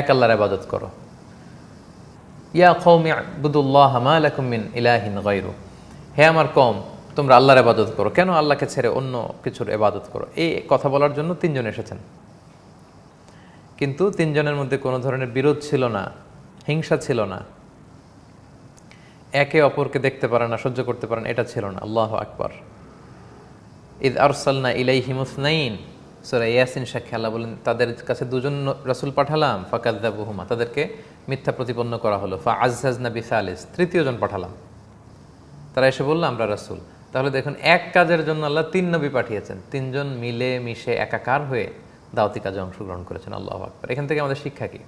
এক আল্লাহর আবাদত করো ইয়া কৌম আবুদুল্লাহ হামাল মিন ইলাহিন গাইরু হে আমার কম তোমরা আল্লাহর আবাদত করো কেন আল্লাহকে ছেড়ে অন্য কিছুর এবাদত করো এই কথা বলার জন্য তিনজন এসেছেন কিন্তু তিনজনের মধ্যে কোনো ধরনের বিরোধ ছিল না হিংসা ছিল না একে অপরকে দেখতে পারে না সহ্য করতে পারে না এটা ছিল না আল্লাহ আকবর ইদ আরসালনা ইলাই হিমুসনাইন সোরা ইয়াসিন শাখে আল্লাহ বলেন তাদের কাছে দুজন রাসুল পাঠালাম ফাকাজা বহুমা তাদেরকে মিথ্যা প্রতিপন্ন করা হলো ফা আজহাজ নাবি সালিস তৃতীয়জন পাঠালাম তারা এসে বললো আমরা রাসুল তাহলে দেখুন এক কাজের জন্য আল্লাহ তিন নবী পাঠিয়েছেন তিনজন মিলে মিশে একাকার হয়ে দাওয়াতি কাজে অংশগ্রহণ করেছেন আল্লাহ আকবর এখান থেকে আমাদের শিক্ষা কি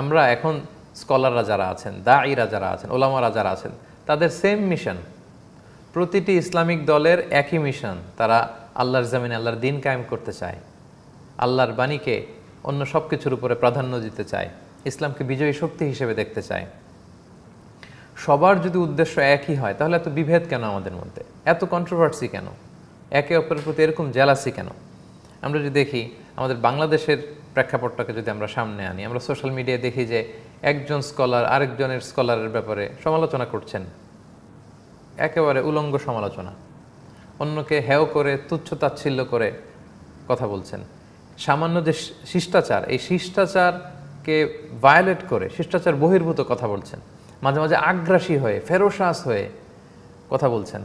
আমরা এখন স্কলাররা যারা আছেন দাঈরা যারা আছেন ওলামারা যারা আছেন তাদের সেম মিশন প্রতিটি ইসলামিক দলের একই মিশন তারা আল্লাহর জামিনে আল্লাহর দিন কায়েম করতে চায় আল্লাহর বাণীকে অন্য সব কিছুর উপরে প্রাধান্য দিতে চায় ইসলামকে বিজয়ী শক্তি হিসেবে দেখতে চায় সবার যদি উদ্দেশ্য একই হয় তাহলে এত বিভেদ কেন আমাদের মধ্যে এত কন্ট্রোভার্সি কেন একে অপরের প্রতি এরকম জেলাসি কেন আমরা যদি দেখি আমাদের বাংলাদেশের প্রেক্ষাপটটাকে যদি আমরা সামনে আনি আমরা সোশ্যাল মিডিয়ায় দেখি যে একজন স্কলার আরেকজনের স্কলারের ব্যাপারে সমালোচনা করছেন একেবারে উলঙ্গ সমালোচনা অন্যকে হেও করে তুচ্ছ তাচ্ছিল্য করে কথা বলছেন সামান্য যে শিষ্টাচার এই শিষ্টাচারকে ভায়োলেট করে শিষ্টাচার বহির্ভূত কথা বলছেন মাঝে মাঝে আগ্রাসী হয়ে ফেরোসাস হয়ে কথা বলছেন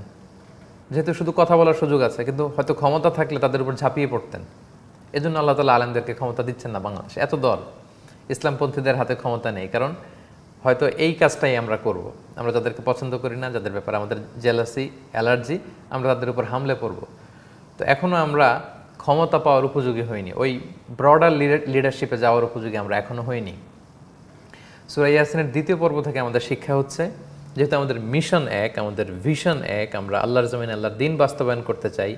যেহেতু শুধু কথা বলার সুযোগ আছে কিন্তু হয়তো ক্ষমতা থাকলে তাদের উপর ঝাঁপিয়ে পড়তেন এজন্য আল্লাহ তালা আলেমদেরকে ক্ষমতা দিচ্ছেন না বাংলাদেশে এত দল ইসলামপন্থীদের হাতে ক্ষমতা নেই কারণ হয়তো এই কাজটাই আমরা করব। আমরা যাদেরকে পছন্দ করি না যাদের ব্যাপারে আমাদের জেলাসি অ্যালার্জি আমরা তাদের উপর হামলে পড়ব তো এখনও আমরা ক্ষমতা পাওয়ার উপযোগী হইনি ওই ব্রডার লিডারশিপে যাওয়ার উপযোগী আমরা এখনও হইনি সুরাই ইয়াসিনের দ্বিতীয় পর্ব থেকে আমাদের শিক্ষা হচ্ছে যেহেতু আমাদের মিশন এক আমাদের ভিশন এক আমরা আল্লাহর জমিন আল্লাহর দিন বাস্তবায়ন করতে চাই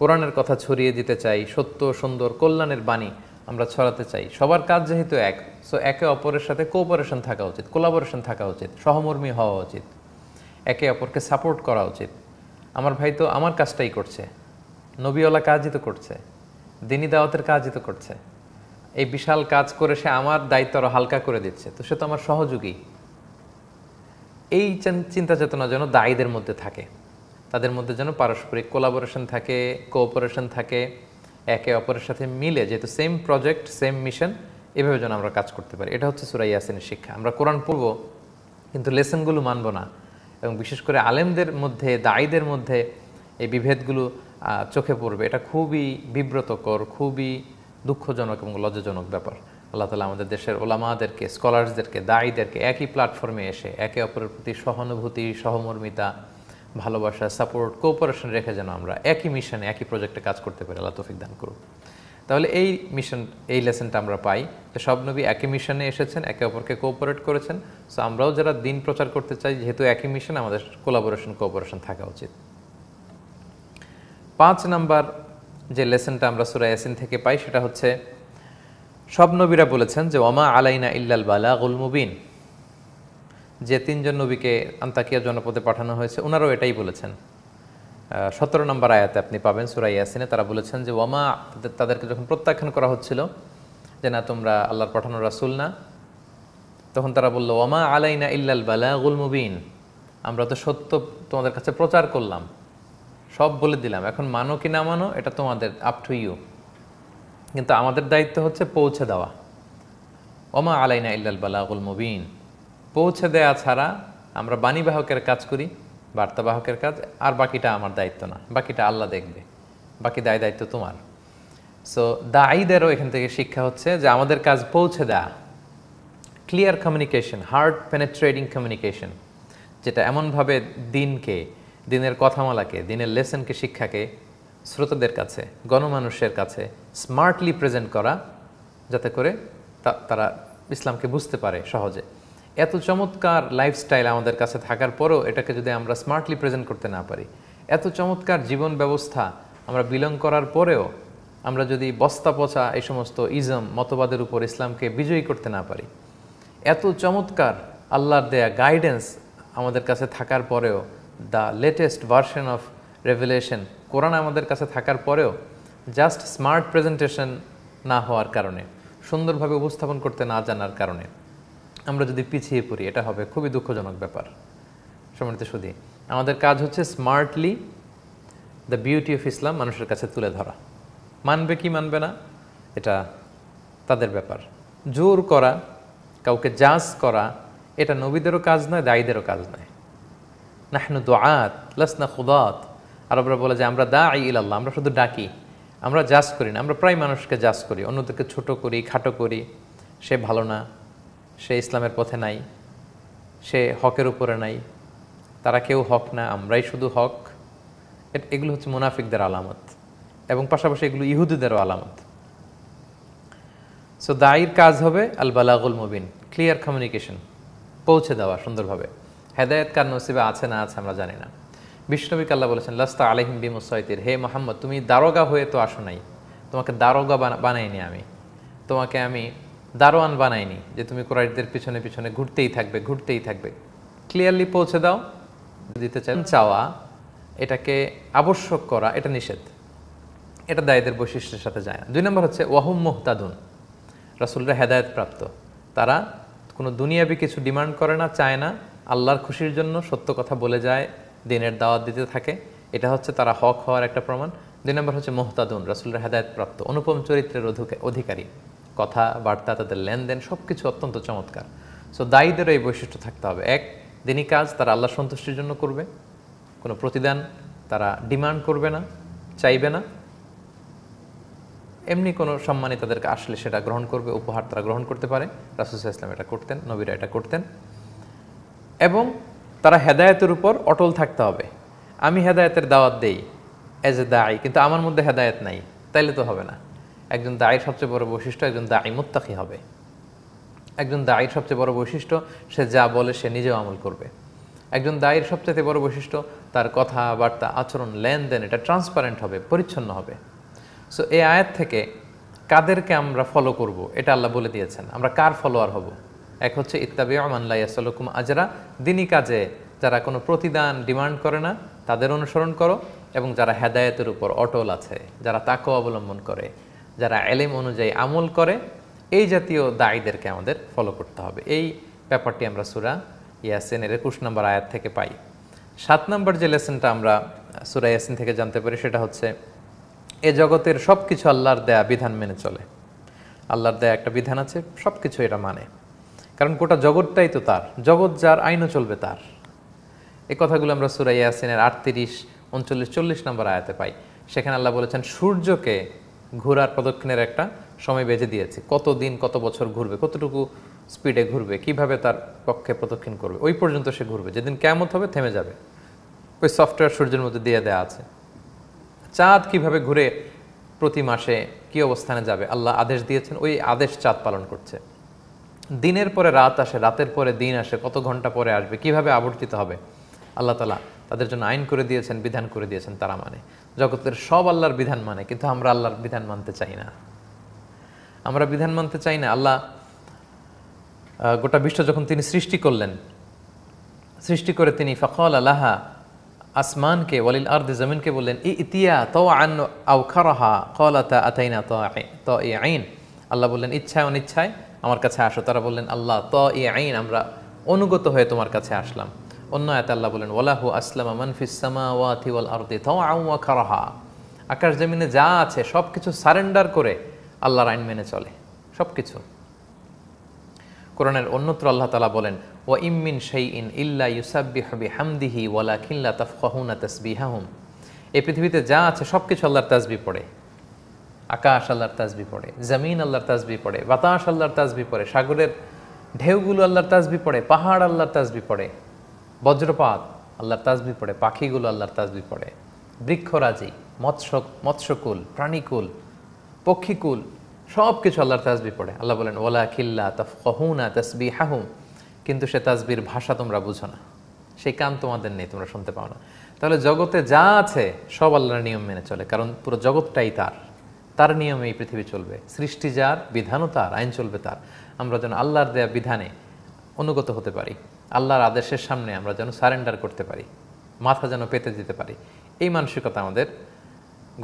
কোরআনের কথা ছড়িয়ে দিতে চাই সত্য সুন্দর কল্যাণের বাণী আমরা ছড়াতে চাই সবার কাজ যেহেতু এক সো একে অপরের সাথে কোঅপারেশন থাকা উচিত কোলাবোরেশন থাকা উচিত সহমর্মী হওয়া উচিত একে অপরকে সাপোর্ট করা উচিত আমার ভাই তো আমার কাজটাই করছে নবীওয়ালা কাজই তো করছে দিনী দাওয়াতের কাজই তো করছে এই বিশাল কাজ করে সে আমার দায়িত্ব আরও হালকা করে দিচ্ছে তো সে তো আমার সহযোগী এই চিন্তা চেতনা যেন দায়ীদের মধ্যে থাকে তাদের মধ্যে যেন পারস্পরিক কোলাবোরেশন থাকে কোঅপারেশন থাকে একে অপরের সাথে মিলে যেহেতু সেম প্রজেক্ট সেম মিশন এভাবে যেন আমরা কাজ করতে পারি এটা হচ্ছে সুরাই ইয়াসিনের শিক্ষা আমরা কোরআন পড়ব কিন্তু লেসনগুলো মানব না এবং বিশেষ করে আলেমদের মধ্যে দায়ীদের মধ্যে এই বিভেদগুলো চোখে পড়বে এটা খুবই বিব্রতকর খুবই দুঃখজনক এবং লজ্জাজনক ব্যাপার আল্লাহ তালা আমাদের দেশের ওলামাদেরকে স্কলার্সদেরকে দায়ীদেরকে একই প্ল্যাটফর্মে এসে একে অপরের প্রতি সহানুভূতি সহমর্মিতা ভালোবাসা সাপোর্ট কোঅপারেশন রেখে যেন আমরা একই মিশনে একই প্রজেক্টে কাজ করতে পারি আল্লাহ তৌফিক দান করুক তাহলে এই মিশন এই লেসনটা আমরা পাই যে সব নবী একই মিশনে এসেছেন একে অপরকে কোঅপারেট করেছেন সো আমরাও যারা দিন প্রচার করতে চাই যেহেতু একই মিশন আমাদের কোলাবোরেশন কোঅপারেশন থাকা উচিত পাঁচ নাম্বার যে লেসনটা আমরা সুরা ইয়াসিন থেকে পাই সেটা হচ্ছে সব নবীরা বলেছেন যে ওমা আলাইনা ইল্লাল বালা গুল মুবিন যে তিনজন নবীকে আন্তাকিয়া জনপদে পাঠানো হয়েছে ওনারাও এটাই বলেছেন সতেরো নম্বর আয়াতে আপনি পাবেন সুরাই ইয়াসিনে তারা বলেছেন যে ওয়ামা তাদেরকে যখন প্রত্যাখ্যান করা হচ্ছিল যে না তোমরা আল্লাহর পাঠানো রাসুল না তখন তারা বললো ওয়ামা আলাইনা ইল্লাল বালাগুল মুবিন আমরা তো সত্য তোমাদের কাছে প্রচার করলাম সব বলে দিলাম এখন মানো কি না মানো এটা তোমাদের আপ টু ইউ কিন্তু আমাদের দায়িত্ব হচ্ছে পৌঁছে দেওয়া ওমা আলাইনা ইল্লাল বালাগুল মুবিন পৌঁছে দেয়া ছাড়া আমরা বাণীবাহকের কাজ করি বার্তাবাহকের কাজ আর বাকিটা আমার দায়িত্ব না বাকিটা আল্লাহ দেখবে বাকি দায় দায়িত্ব তোমার সো দায়ীদেরও এখান থেকে শিক্ষা হচ্ছে যে আমাদের কাজ পৌঁছে দেয়া clear communication hard penetrating communication যেটা এমনভাবে দিনকে দিনের কথামালাকে দিনের লেসনকে শিক্ষাকে শ্রোতাদের কাছে গণমানুষের কাছে স্মার্টলি প্রেজেন্ট করা যাতে করে তারা ইসলামকে বুঝতে পারে সহজে এত চমৎকার লাইফস্টাইল আমাদের কাছে থাকার পরেও এটাকে যদি আমরা স্মার্টলি প্রেজেন্ট করতে না পারি এত চমৎকার জীবন ব্যবস্থা আমরা বিলং করার পরেও আমরা যদি বস্তা পচা এই সমস্ত ইজম মতবাদের উপর ইসলামকে বিজয়ী করতে না পারি এত চমৎকার আল্লাহর দেয়া গাইডেন্স আমাদের কাছে থাকার পরেও the latest version of revelation Quran আমাদের কাছে থাকার পরেও জাস্ট স্মার্ট প্রেজেন্টেশন না হওয়ার কারণে সুন্দরভাবে উপস্থাপন করতে না জানার কারণে আমরা যদি পিছিয়ে পড়ি এটা হবে খুবই দুঃখজনক ব্যাপার সম্মানিত সুদী আমাদের কাজ হচ্ছে smartly the beauty of Islam মানুষের কাছে তুলে ধরা মানবে কি মানবে না এটা তাদের ব্যাপার জোর করা কাউকে জাজ করা এটা নবীদেরও কাজ নয় দায়ীদেরও কাজ নয় নাহনু দোয়াত লাসনা খুদাত আরবরা বলে যে আমরা দা আই আল্লাহ আমরা শুধু ডাকি আমরা জাজ করি না আমরা প্রায় মানুষকে জাজ করি অন্যদেরকে ছোট করি খাটো করি সে ভালো না সে ইসলামের পথে নাই সে হকের উপরে নাই তারা কেউ হক না আমরাই শুধু হক এগুলো হচ্ছে মুনাফিকদের আলামত এবং পাশাপাশি এগুলো ইহুদিদেরও আলামত সো দায়ের কাজ হবে আল বালাগুল মুবিন ক্লিয়ার কমিউনিকেশন পৌঁছে দেওয়া সুন্দরভাবে হেদায়ত কার নসিবে আছে না আছে আমরা জানি না বিষ্ণবিক আল্লাহ বলেছেন লাস্তা আলহিম বি মুসাইতির হে মোহাম্মদ তুমি দারোগা হয়ে তো আসো নাই তোমাকে দারোগা বানাইনি আমি তোমাকে আমি দারোয়ান বানায়নি যে তুমি কোরাইটদের পিছনে পিছনে ঘুরতেই থাকবে ঘুরতেই থাকবে ক্লিয়ারলি পৌঁছে দাও দিতে চান চাওয়া এটাকে আবশ্যক করা এটা নিষেধ এটা দায়ীদের বৈশিষ্ট্যের সাথে যায় না দুই নম্বর হচ্ছে ওয়াহুম মোহতাদুন রাসুলরা হেদায়তপ্রাপ্ত তারা কোনো দুনিয়াবি কিছু ডিমান্ড করে না চায় না আল্লাহর খুশির জন্য সত্য কথা বলে যায় দিনের দাওয়াত দিতে থাকে এটা হচ্ছে তারা হক হওয়ার একটা প্রমাণ দুই নম্বর হচ্ছে মোহতাদুন হেদায়ত প্রাপ্ত অনুপম চরিত্রের অধিকারী কথাবার্তা তাদের লেনদেন সব কিছু অত্যন্ত চমৎকার সো দায়ীদেরও এই বৈশিষ্ট্য থাকতে হবে এক দিনই কাজ তারা আল্লাহ সন্তুষ্টির জন্য করবে কোনো প্রতিদান তারা ডিমান্ড করবে না চাইবে না এমনি কোনো সম্মানে তাদেরকে আসলে সেটা গ্রহণ করবে উপহার তারা গ্রহণ করতে পারে রাসুসা ইসলাম এটা করতেন নবীরা এটা করতেন এবং তারা হেদায়তের উপর অটল থাকতে হবে আমি হেদায়তের দাওয়াত দেই এজ এ দায়ী কিন্তু আমার মধ্যে হেদায়ত নাই তাইলে তো হবে না একজন দায়ের সবচেয়ে বড় বৈশিষ্ট্য একজন দায়ী মুত্তাকি হবে একজন দায়ের সবচেয়ে বড় বৈশিষ্ট্য সে যা বলে সে নিজেও আমল করবে একজন দায়ের সবচেয়ে বড় বৈশিষ্ট্য তার কথাবার্তা আচরণ লেনদেন এটা ট্রান্সপারেন্ট হবে পরিচ্ছন্ন হবে সো এই আয়াত থেকে কাদেরকে আমরা ফলো করব এটা আল্লাহ বলে দিয়েছেন আমরা কার ফলোয়ার হব এক হচ্ছে ইত্তাবি আমান্লা আসলকুম আজরা দিনই কাজে যারা কোনো প্রতিদান ডিমান্ড করে না তাদের অনুসরণ করো এবং যারা হেদায়েতের উপর অটল আছে যারা তাকেও অবলম্বন করে যারা এলেম অনুযায়ী আমল করে এই জাতীয় দায়ীদেরকে আমাদের ফলো করতে হবে এই ব্যাপারটি আমরা সুরা ইয়াসিনের একুশ নম্বর আয়াত থেকে পাই সাত নম্বর যে লেসেনটা আমরা সুরা ইয়াসিন থেকে জানতে পারি সেটা হচ্ছে এ জগতের সব কিছু আল্লাহর দেয়া বিধান মেনে চলে আল্লাহর দেয়া একটা বিধান আছে সব কিছু এটা মানে কারণ গোটা জগৎটাই তো তার জগৎ যার আইনও চলবে তার এই কথাগুলো আমরা সুরা ইয়াসিনের আটত্রিশ উনচল্লিশ চল্লিশ নম্বর আয়াতে পাই সেখানে আল্লাহ বলেছেন সূর্যকে ঘোরার প্রদক্ষিণের একটা সময় বেঁধে দিয়েছে কত দিন কত বছর ঘুরবে কতটুকু স্পিডে ঘুরবে কিভাবে তার পক্ষে প্রদক্ষিণ করবে ওই পর্যন্ত সে ঘুরবে যেদিন কেমন হবে থেমে যাবে ওই সফটওয়্যার সূর্যের মধ্যে দিয়ে দেওয়া আছে চাঁদ কিভাবে ঘুরে প্রতি মাসে কি অবস্থানে যাবে আল্লাহ আদেশ দিয়েছেন ওই আদেশ চাঁদ পালন করছে দিনের পরে রাত আসে রাতের পরে দিন আসে কত ঘন্টা পরে আসবে কিভাবে আবর্তিত হবে আল্লাহ তালা তাদের জন্য আইন করে দিয়েছেন বিধান করে দিয়েছেন তারা মানে জগতের সব আল্লাহর বিধান মানে কিন্তু আমরা আল্লাহর বিধান মানতে চাই না আমরা বিধান মানতে চাই না আল্লাহ গোটা বিশ্ব যখন তিনি সৃষ্টি করলেন সৃষ্টি করে তিনি ফখল আল্লাহা আসমানকে ওয়ালিল আর্দ জমিনকে বললেন ই ইতিয়া তো আন আউখারহা কলাতা আতাইনা তো তো এ আইন আল্লাহ বললেন ইচ্ছায় অনিচ্ছায় আমার কাছে আসো তারা বললেন আল্লাহ ত এ আইন আমরা অনুগত হয়ে তোমার কাছে আসলাম অন্য এত আল্লাহ বলেন ওলাহু আসলামা মানফিসামা ওয়াথি ওয়াল আকাশ জমিনে যা আছে সব কিছু সারেন্ডার করে আল্লাহর আইন মেনে চলে সব কিছু কোরআনের অন্যত্র আল্লাহ তালা বলেন ও ইমিন সেই ইন ইল্লা ইউসাব্বিহবি হামদিহি ওয়ালা খিল্লা তসবি হাহুম এই পৃথিবীতে যা আছে সব কিছু আল্লাহর তাজবি পড়ে আকাশ আল্লাহর তাজবি পড়ে জমিন আল্লাহর তাজবি পড়ে বাতাস আল্লাহর তাজবি পড়ে সাগরের ঢেউগুলো আল্লাহর তাজবি পড়ে পাহাড় আল্লাহর তাজবি পড়ে বজ্রপাত আল্লাহর তাজবি পড়ে পাখিগুলো আল্লাহর তাজবি পড়ে বৃক্ষরাজি মৎস্য মৎস্যকুল প্রাণীকুল পক্ষীকুল সব কিছু আল্লাহর তাজবি পড়ে আল্লাহ বলেন ওলা খিল্লা তফহুনা তসবি হাহুম কিন্তু সে তাজবির ভাষা তোমরা বুঝো না সেই কান তোমাদের নেই তোমরা শুনতে পাও না তাহলে জগতে যা আছে সব আল্লাহর নিয়ম মেনে চলে কারণ পুরো জগৎটাই তার তার নিয়মে এই পৃথিবী চলবে সৃষ্টি যার বিধানও তার আইন চলবে তার আমরা যেন আল্লাহর দেয়া বিধানে অনুগত হতে পারি আল্লাহর আদেশের সামনে আমরা যেন সারেন্ডার করতে পারি মাথা যেন পেতে দিতে পারি এই মানসিকতা আমাদের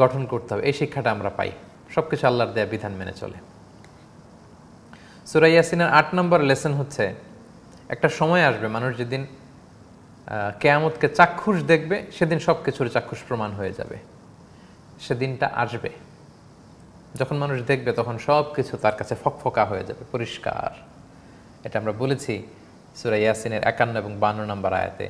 গঠন করতে হবে এই শিক্ষাটা আমরা পাই সব কিছু আল্লাহর দেয়া বিধান মেনে চলে সুরাইয়াসিনের আট নম্বর লেসন হচ্ছে একটা সময় আসবে মানুষ যেদিন কেয়ামতকে চাক্ষুষ দেখবে সেদিন সব কিছুর চাক্ষুষ প্রমাণ হয়ে যাবে সেদিনটা আসবে যখন মানুষ দেখবে তখন সব কিছু তার কাছে ফকফকা হয়ে যাবে পরিষ্কার এটা আমরা বলেছি সুরা ইয়াসিনের একান্ন এবং বান্ন নম্বর আয়াতে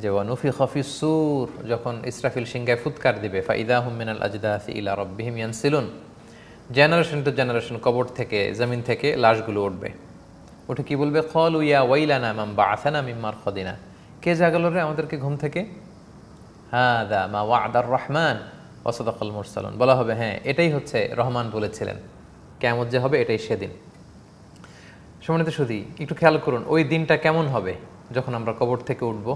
যে ওয়ানুফি খফি সুর যখন ইসরাফিল সিংহায় ফুৎকার দিবে ফাইদা হুমিনাল আজদাহি ইলা রব্বিহিম ইয়ানসিলুন জেনারেশন টু জেনারেশন কবর থেকে জমিন থেকে লাশগুলো উঠবে উঠে কি বলবে খল উইয়া ওয়াইলানা মাম বা আসানা মিম্মার খদিনা কে জাগাল রে আমাদেরকে ঘুম থেকে হ্যাঁ দা মা আদার রহমান ওসদাকল মুরসালন বলা হবে হ্যাঁ এটাই হচ্ছে রহমান বলেছিলেন কেমন যে হবে এটাই সেদিন সমানিত সুদী একটু খেয়াল করুন ওই দিনটা কেমন হবে যখন আমরা কবর থেকে উঠব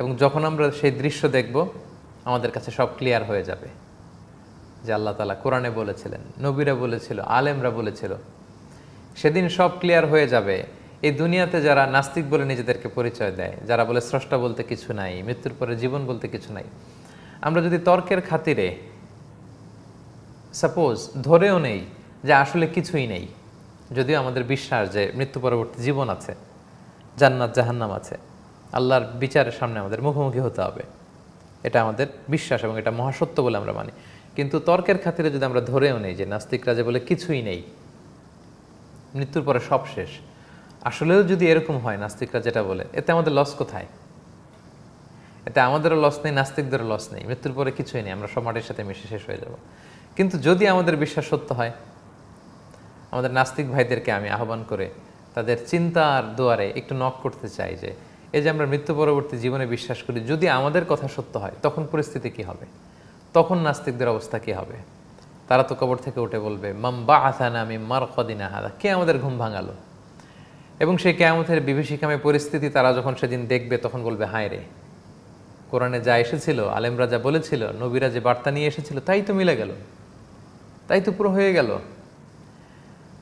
এবং যখন আমরা সেই দৃশ্য দেখব আমাদের কাছে সব ক্লিয়ার হয়ে যাবে যে আল্লাহ তালা কোরআনে বলেছিলেন নবীরা বলেছিল আলেমরা বলেছিল সেদিন সব ক্লিয়ার হয়ে যাবে এই দুনিয়াতে যারা নাস্তিক বলে নিজেদেরকে পরিচয় দেয় যারা বলে স্রষ্টা বলতে কিছু নাই মৃত্যুর পরে জীবন বলতে কিছু নাই আমরা যদি তর্কের খাতিরে সাপোজ ধরেও নেই যে আসলে কিছুই নেই যদিও আমাদের বিশ্বাস যে মৃত্যু পরবর্তী জীবন আছে জান্নাত জাহান্নাম আছে আল্লাহর বিচারের সামনে আমাদের মুখোমুখি হতে হবে এটা আমাদের বিশ্বাস এবং এটা মহাসত্য বলে আমরা মানি কিন্তু তর্কের খাতিরে যদি আমরা ধরেও নেই যে নাস্তিকরা যে বলে কিছুই নেই মৃত্যুর পরে সব শেষ আসলেও যদি এরকম হয় নাস্তিকরা যেটা বলে এতে আমাদের লস কোথায় এতে আমাদেরও লস নেই নাস্তিকদেরও লস নেই মৃত্যুর পরে কিছুই নেই আমরা সমাজের সাথে মিশে শেষ হয়ে যাব কিন্তু যদি আমাদের বিশ্বাস সত্য হয় আমাদের নাস্তিক ভাইদেরকে আমি আহ্বান করে তাদের চিন্তার দুয়ারে একটু নক করতে চাই যে এই যে আমরা মৃত্যু পরবর্তী জীবনে বিশ্বাস করি যদি আমাদের কথা সত্য হয় তখন পরিস্থিতি কি হবে তখন নাস্তিকদের অবস্থা কি হবে তারা তো কবর থেকে উঠে বলবে মাম্বা আসানা আমি মার কদিনা হাদা কে আমাদের ঘুম ভাঙালো এবং সেই কেয়ামতের বিভীষিকামে পরিস্থিতি তারা যখন সেদিন দেখবে তখন বলবে হায় রে কোরআনে যা এসেছিল আলেমরা যা বলেছিল নবীরা যে বার্তা নিয়ে এসেছিল তাই তো মিলে গেল তাই তো পুরো হয়ে গেল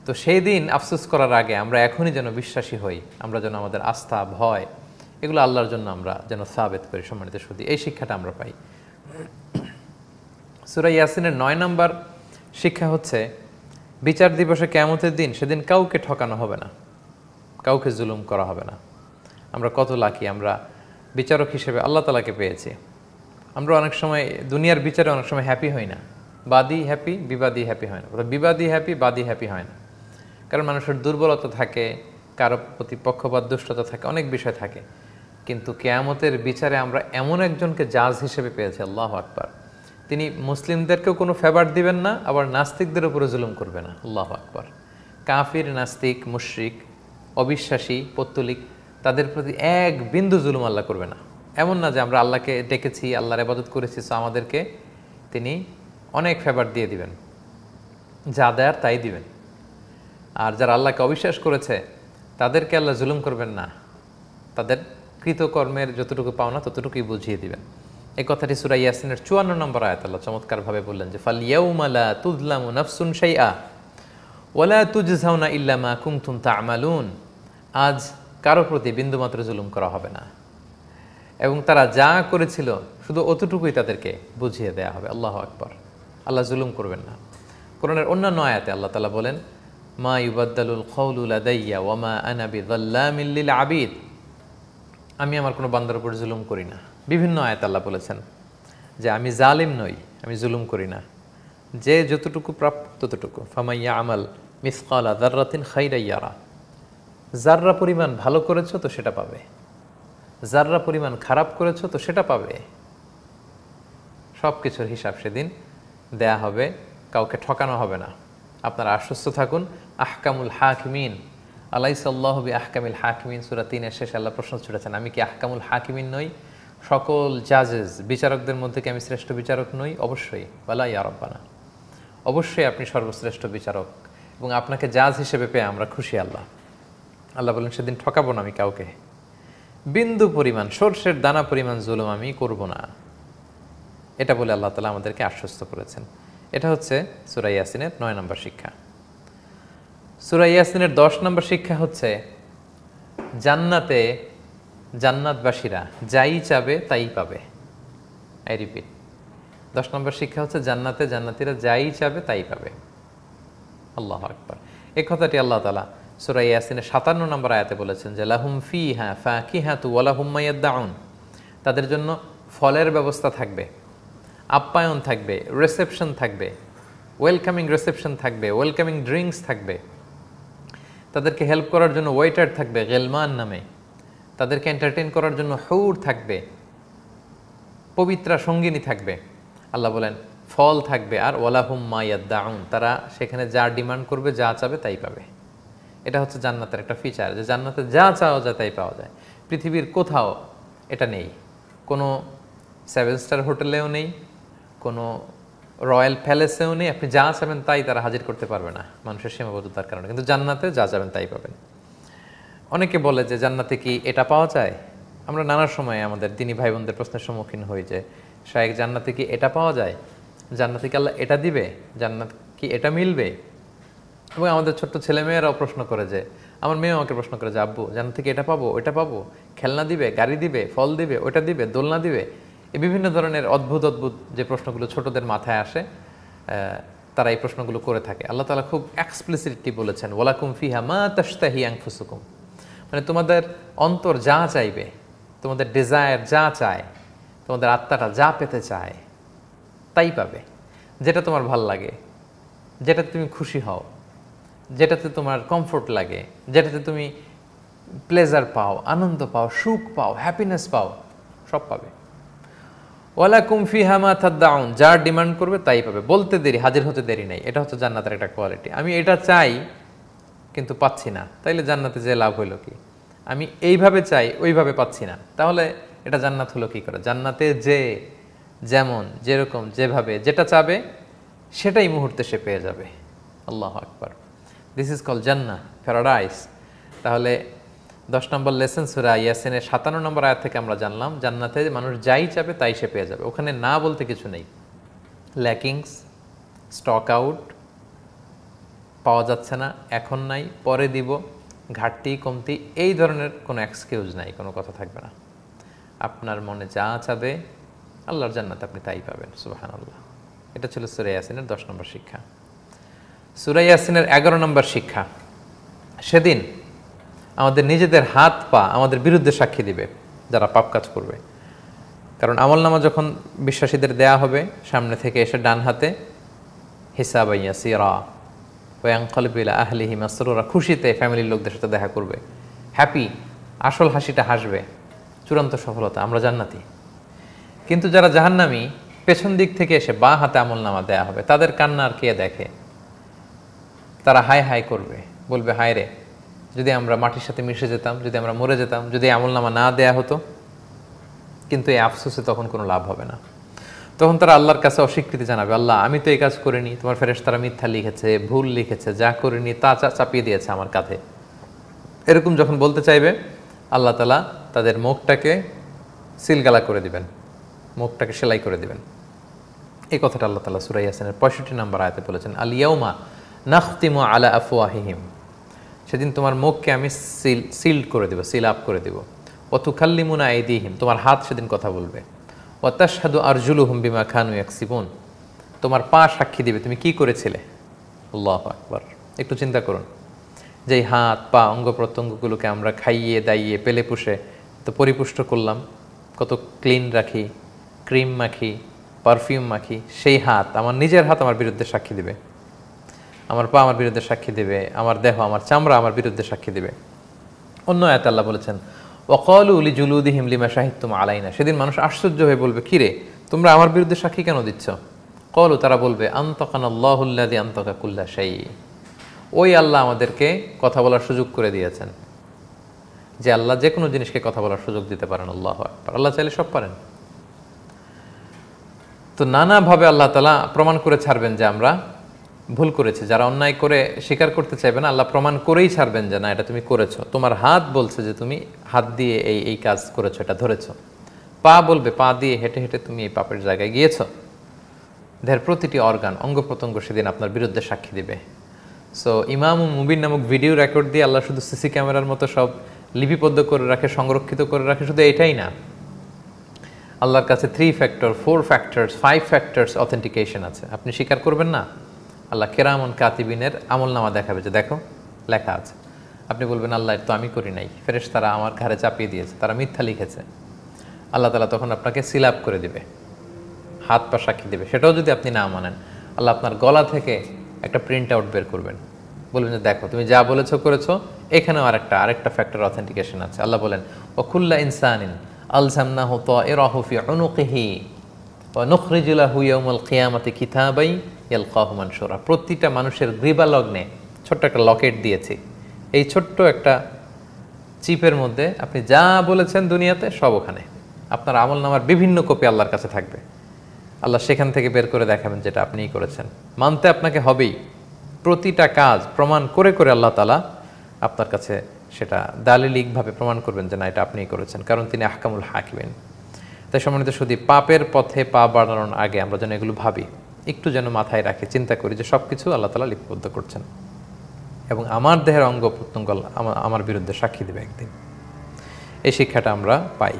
তো সেই দিন আফসোস করার আগে আমরা এখনই যেন বিশ্বাসী হই আমরা যেন আমাদের আস্থা ভয় এগুলো আল্লাহর জন্য আমরা যেন সাবেত করি সম্মানিত সত্যি এই শিক্ষাটা আমরা পাই সুরা ইয়াসিনের নয় নম্বর শিক্ষা হচ্ছে বিচার দিবসে কেমতের দিন সেদিন কাউকে ঠকানো হবে না কাউকে জুলুম করা হবে না আমরা কত লাকি আমরা বিচারক হিসেবে আল্লাহ তালাকে পেয়েছি আমরা অনেক সময় দুনিয়ার বিচারে অনেক সময় হ্যাপি হই না বাদী হ্যাপি বিবাদী হ্যাপি হয় না বিবাদী হ্যাপি বাদী হ্যাপি হয় না কারণ মানুষের দুর্বলতা থাকে কারো প্রতি পক্ষপাত দুষ্টতা থাকে অনেক বিষয় থাকে কিন্তু কেয়ামতের বিচারে আমরা এমন একজনকে জাজ হিসেবে পেয়েছি আল্লাহ আকবার তিনি মুসলিমদেরকেও কোনো ফেভার দিবেন না আবার নাস্তিকদের উপরে জুলুম করবে না আল্লাহ আকবার কাফির নাস্তিক মুশ্রিক অবিশ্বাসী পত্তলিক তাদের প্রতি এক বিন্দু জুলুম আল্লাহ করবে না এমন না যে আমরা আল্লাহকে ডেকেছি আল্লাহর আবাদত করেছি সো আমাদেরকে তিনি অনেক ফেভার দিয়ে দিবেন যা দেয়ার তাই দিবেন আর যারা আল্লাহকে অবিশ্বাস করেছে তাদেরকে আল্লাহ জুলুম করবেন না তাদের কৃতকর্মের যতটুকু পাওনা ততটুকুই বুঝিয়ে দিবেন এই কথাটি সুরাই ইয়াসিনের চুয়ান্ন নম্বর আয়াত আল্লাহ চমৎকারভাবে বললেন যে ফাল ইয়াউমালা নফসুন নাফসুন আ ওয়ালা তুজজাউনা ইল্লামা কুমথুম তা আমালুন আজ কারো প্রতি বিন্দুমাত্র জুলুম করা হবে না এবং তারা যা করেছিল শুধু অতটুকুই তাদেরকে বুঝিয়ে দেয়া হবে আল্লাহ আকবর আল্লাহ জুলুম করবেন না কোরআনের অন্যান্য আয়াতে আল্লাহ তালা বলেন মা ইউবাদ্দালুল খৌলুল আদাইয়া ওয়ামা আনাবিদাল্লামিল্লিল আবিদ আমি আমার কোনো বান্দার উপর জুলুম করি না বিভিন্ন আয়াত আল্লাহ বলেছেন যে আমি জালিম নই আমি জুলুম করি না যে যতটুকু প্রাপ্য ততটুকু ফামাইয়া আমাল মিসকালা দার্রাতিন খাইরাইয়ারা যাররা পরিমাণ ভালো করেছো তো সেটা পাবে যাররা পরিমাণ খারাপ করেছো তো সেটা পাবে সব কিছুর হিসাব সেদিন দেয়া হবে কাউকে ঠকানো হবে না আপনারা আশ্বস্ত থাকুন আহকামুল হাকিমিন আল্লাহ বি আহকামিল হাকিমিন সুরা তিনের শেষে আল্লাহ প্রশ্ন ছুটেছেন আমি কি আহকামুল হাকিমিন নই সকল জাজেস বিচারকদের মধ্যে কি আমি শ্রেষ্ঠ বিচারক নই অবশ্যই বালা ইয়ারব্বানা অবশ্যই আপনি সর্বশ্রেষ্ঠ বিচারক এবং আপনাকে জাজ হিসেবে পেয়ে আমরা খুশি আল্লাহ আল্লাহ বলেন সেদিন ঠকাবো না আমি কাউকে বিন্দু পরিমাণ সর্ষের দানা পরিমাণ জুলুম আমি করব না এটা বলে আল্লাহ তালা আমাদেরকে আশ্বস্ত করেছেন এটা হচ্ছে সুরাই ইয়াসিনের নয় নম্বর শিক্ষা সুরাই ইয়াসিনের দশ নম্বর শিক্ষা হচ্ছে জান্নাতে জান্নাতবাসীরা যাই চাবে তাই পাবে আই রিপিট দশ নম্বর শিক্ষা হচ্ছে জান্নাতে জান্নাতিরা যাই চাবে তাই পাবে আল্লাহ আকবর এ কথাটি আল্লাহ তালা সুরাই ইয়াসিনের সাতান্ন নম্বর আয়াতে বলেছেন যে লাহুম ফি হ্যাঁ ফা কি হ্যাঁ তু দাউন তাদের জন্য ফলের ব্যবস্থা থাকবে আপ্যায়ন থাকবে রিসেপশন থাকবে ওয়েলকামিং রিসেপশন থাকবে ওয়েলকামিং ড্রিঙ্কস থাকবে তাদেরকে হেল্প করার জন্য ওয়েটার থাকবে গেলমান নামে তাদেরকে এন্টারটেন করার জন্য হৌর থাকবে পবিত্রা সঙ্গিনী থাকবে আল্লাহ বলেন ফল থাকবে আর ওয়ালাহুম দাউন তারা সেখানে যা ডিমান্ড করবে যা চাবে তাই পাবে এটা হচ্ছে জান্নাতের একটা ফিচার যে জান্নাতে যা চাওয়া যায় তাই পাওয়া যায় পৃথিবীর কোথাও এটা নেই কোনো সেভেন স্টার হোটেলেও নেই কোনো রয়্যাল প্যালেসেও নেই আপনি যা চাবেন তাই তারা হাজির করতে পারবে না মানুষের সীমাবদ্ধতার কারণে কিন্তু জান্নাতে যা যাবেন তাই পাবেন অনেকে বলে যে জান্নাতে কি এটা পাওয়া যায় আমরা নানা সময়ে আমাদের দিনী ভাই বোনদের প্রশ্নের সম্মুখীন হই যে শাহেক জান্নাতে কি এটা পাওয়া যায় জান্নাতে কি আল্লাহ এটা দিবে জান্নাত কি এটা মিলবে এবং আমাদের ছোট্ট ছেলেমেয়েরাও প্রশ্ন করে যে আমার মেয়েও আমাকে প্রশ্ন করে যে আব্বু জান্নাত থেকে এটা পাবো এটা পাবো খেলনা দিবে গাড়ি দিবে ফল দিবে ওটা দিবে দোলনা দিবে বিভিন্ন ধরনের অদ্ভুত অদ্ভুত যে প্রশ্নগুলো ছোটদের মাথায় আসে তারা এই প্রশ্নগুলো করে থাকে আল্লাহ তালা খুব এক্সপ্লিসিটলি বলেছেন ওয়ালাকুম ফিহা মা তাস্তাহি আংফুসুকুম মানে তোমাদের অন্তর যা চাইবে তোমাদের ডিজায়ার যা চায় তোমাদের আত্মাটা যা পেতে চায় তাই পাবে যেটা তোমার ভাল লাগে যেটাতে তুমি খুশি হও যেটাতে তোমার কমফোর্ট লাগে যেটাতে তুমি প্লেজার পাও আনন্দ পাও সুখ পাও হ্যাপিনেস পাও সব পাবে ওয়ালা কুমফি হামা থাদ্দাউন যার ডিমান্ড করবে তাই পাবে বলতে দেরি হাজির হতে দেরি নাই এটা হচ্ছে জান্নাতের একটা কোয়ালিটি আমি এটা চাই কিন্তু পাচ্ছি না তাইলে জান্নাতে যে লাভ হলো কি আমি এইভাবে চাই ওইভাবে পাচ্ছি না তাহলে এটা জান্নাত হলো কি করে জান্নাতে যে যেমন যেরকম যেভাবে যেটা চাবে সেটাই মুহূর্তে সে পেয়ে যাবে আল্লাহ আকবার দিস ইজ কল জান্না প্যারাডাইস তাহলে দশ নম্বর লেসেন সুরা ইয়াসিনের সাতান্ন নম্বর আয়াত থেকে আমরা জানলাম জান্নাতে মানুষ যাই চাবে তাই সে পেয়ে যাবে ওখানে না বলতে কিছু নেই ল্যাকিংস স্টক আউট পাওয়া যাচ্ছে না এখন নাই পরে দিব ঘাটতি কমতি এই ধরনের কোনো এক্সকিউজ নাই কোনো কথা থাকবে না আপনার মনে যা চাবে আল্লাহর জান্নাত আপনি তাই পাবেন সুবাহান আল্লাহ এটা ছিল সুরাই ইয়াসিনের দশ নম্বর শিক্ষা সুরাই ইয়াসিনের এগারো নম্বর শিক্ষা সেদিন আমাদের নিজেদের হাত পা আমাদের বিরুদ্ধে সাক্ষী দিবে যারা পাপ কাজ করবে কারণ আমলনামা যখন বিশ্বাসীদের দেয়া হবে সামনে থেকে এসে ডান হাতে হিসাব ইয়াসিরা ওয়াংকলবিল আহলি হিমাসরুরা খুশিতে ফ্যামিলির লোকদের সাথে দেখা করবে হ্যাপি আসল হাসিটা হাসবে চূড়ান্ত সফলতা আমরা জান্নাতি কিন্তু যারা জাহান্নামি পেছন দিক থেকে এসে বা হাতে আমলনামা দেয়া হবে তাদের কান্না আর কে দেখে তারা হাই হাই করবে বলবে হায় রে যদি আমরা মাটির সাথে মিশে যেতাম যদি আমরা মরে যেতাম যদি আমলনামা না দেয়া হতো কিন্তু এই আফসোসে তখন কোনো লাভ হবে না তখন তারা আল্লাহর কাছে অস্বীকৃতি জানাবে আল্লাহ আমি তো এই কাজ করিনি তোমার ফেরেস তারা মিথ্যা লিখেছে ভুল লিখেছে যা করিনি তা চাপিয়ে দিয়েছে আমার কাঁধে এরকম যখন বলতে চাইবে আল্লাহ তালা তাদের মুখটাকে সিলগালা করে দিবেন মুখটাকে সেলাই করে দিবেন এই কথাটা আল্লাহ তালা সুরাই হাসানের পঁয়ষট্টি নম্বর আয়তে বলেছেন আলিয়াউমা নাখতিমু আলা আফওয়াহিহিম সেদিন তোমার মুখকে আমি সিল সিল্ড করে দেবো সিল আপ করে দেবো অতুখাল্লিমুনা আইদিহিম তোমার হাত সেদিন কথা বলবে আর আরজুলু হুম বিমা খানু সিবুন তোমার পা সাক্ষী দেবে তুমি কি করেছিলে আল্লাহ আকবর একটু চিন্তা করুন যে হাত পা অঙ্গ প্রত্যঙ্গগুলোকে আমরা খাইয়ে দাইয়ে পেলে পুষে তো পরিপুষ্ট করলাম কত ক্লিন রাখি ক্রিম মাখি পারফিউম মাখি সেই হাত আমার নিজের হাত আমার বিরুদ্ধে সাক্ষী দেবে আমার পা আমার বিরুদ্ধে সাক্ষী দেবে আমার দেহ আমার চামড়া আমার বিরুদ্ধে সাক্ষী দেবে অন্য এত আল্লাহ বলেছেন অকল উলি জুলুদি হিমলিমা সাহিত্যম না সেদিন মানুষ আশ্চর্য হয়ে বলবে কিরে তোমরা আমার বিরুদ্ধে সাক্ষী কেন দিচ্ছ কলু তারা বলবে আন্তকান আল্লাহুল্লাদি আন্তকা কুল্লা সাই ওই আল্লাহ আমাদেরকে কথা বলার সুযোগ করে দিয়েছেন যে আল্লাহ যে কোনো জিনিসকে কথা বলার সুযোগ দিতে পারেন আল্লাহ আল্লাহ চাইলে সব পারেন তো নানাভাবে আল্লাহ তালা প্রমাণ করে ছাড়বেন যে আমরা ভুল করেছে যারা অন্যায় করে স্বীকার করতে চাইবে না আল্লাহ প্রমাণ করেই ছাড়বেন যে না এটা তুমি করেছো তোমার হাত বলছে যে তুমি হাত দিয়ে এই এই কাজ করেছো এটা ধরেছো পা বলবে পা দিয়ে হেঁটে হেঁটে তুমি এই পাপের জায়গায় গিয়েছো দেহের প্রতিটি অর্গান অঙ্গ প্রত্যঙ্গ সেদিন আপনার বিরুদ্ধে সাক্ষী দেবে সো ইমাম মুবিন নামক ভিডিও রেকর্ড দিয়ে আল্লাহ শুধু সিসি ক্যামেরার মতো সব লিপিবদ্ধ করে রাখে সংরক্ষিত করে রাখে শুধু এটাই না আল্লাহর কাছে three factor four factors five factors authentication আছে আপনি স্বীকার করবেন না আল্লাহ কেরামন কাতিবিনের আমল নামা দেখাবে যে দেখো লেখা আছে আপনি বলবেন আল্লাহ তো আমি করি নাই ফেরেশ তারা আমার ঘাড়ে চাপিয়ে দিয়েছে তারা মিথ্যা লিখেছে আল্লাহ তালা তখন আপনাকে সিলাপ করে দেবে হাত পা সাক্ষী দেবে সেটাও যদি আপনি না মানেন আল্লাহ আপনার গলা থেকে একটা প্রিন্ট আউট বের করবেন বলবেন যে দেখো তুমি যা বলেছো করেছো এখানেও আরেকটা আরেকটা ফ্যাক্টর অথেন্টিকেশন আছে আল্লাহ বলেন খুল্লা ইনসানিন আলসামনা হতো এ রহফি অনুকিহি ও নখরিজুল্লাহ হুইয়মল খিয়ামতি কিতাবাই ইয়ালকাহ মানসুরা প্রতিটা মানুষের গ্রীবা লগ্নে ছোট্ট একটা লকেট দিয়েছি এই ছোট্ট একটা চিপের মধ্যে আপনি যা বলেছেন দুনিয়াতে সব ওখানে আপনার আমল নামার বিভিন্ন কপি আল্লাহর কাছে থাকবে আল্লাহ সেখান থেকে বের করে দেখাবেন যেটা আপনিই করেছেন মানতে আপনাকে হবেই প্রতিটা কাজ প্রমাণ করে করে আল্লাহ তালা আপনার কাছে সেটা দালিলিকভাবে প্রমাণ করবেন যে না এটা আপনিই করেছেন কারণ তিনি আহকামুল হাকিবেন তাই সম্মানিত শুধু পাপের পথে পা বাড়ানোর আগে আমরা যেন এগুলো ভাবি একটু যেন মাথায় রাখে চিন্তা করি যে সব কিছু আল্লাহ তালা লিপিবদ্ধ করছেন এবং আমার দেহের অঙ্গ প্রত্যঙ্গ আমার বিরুদ্ধে সাক্ষী দেবে একদিন এই শিক্ষাটা আমরা পাই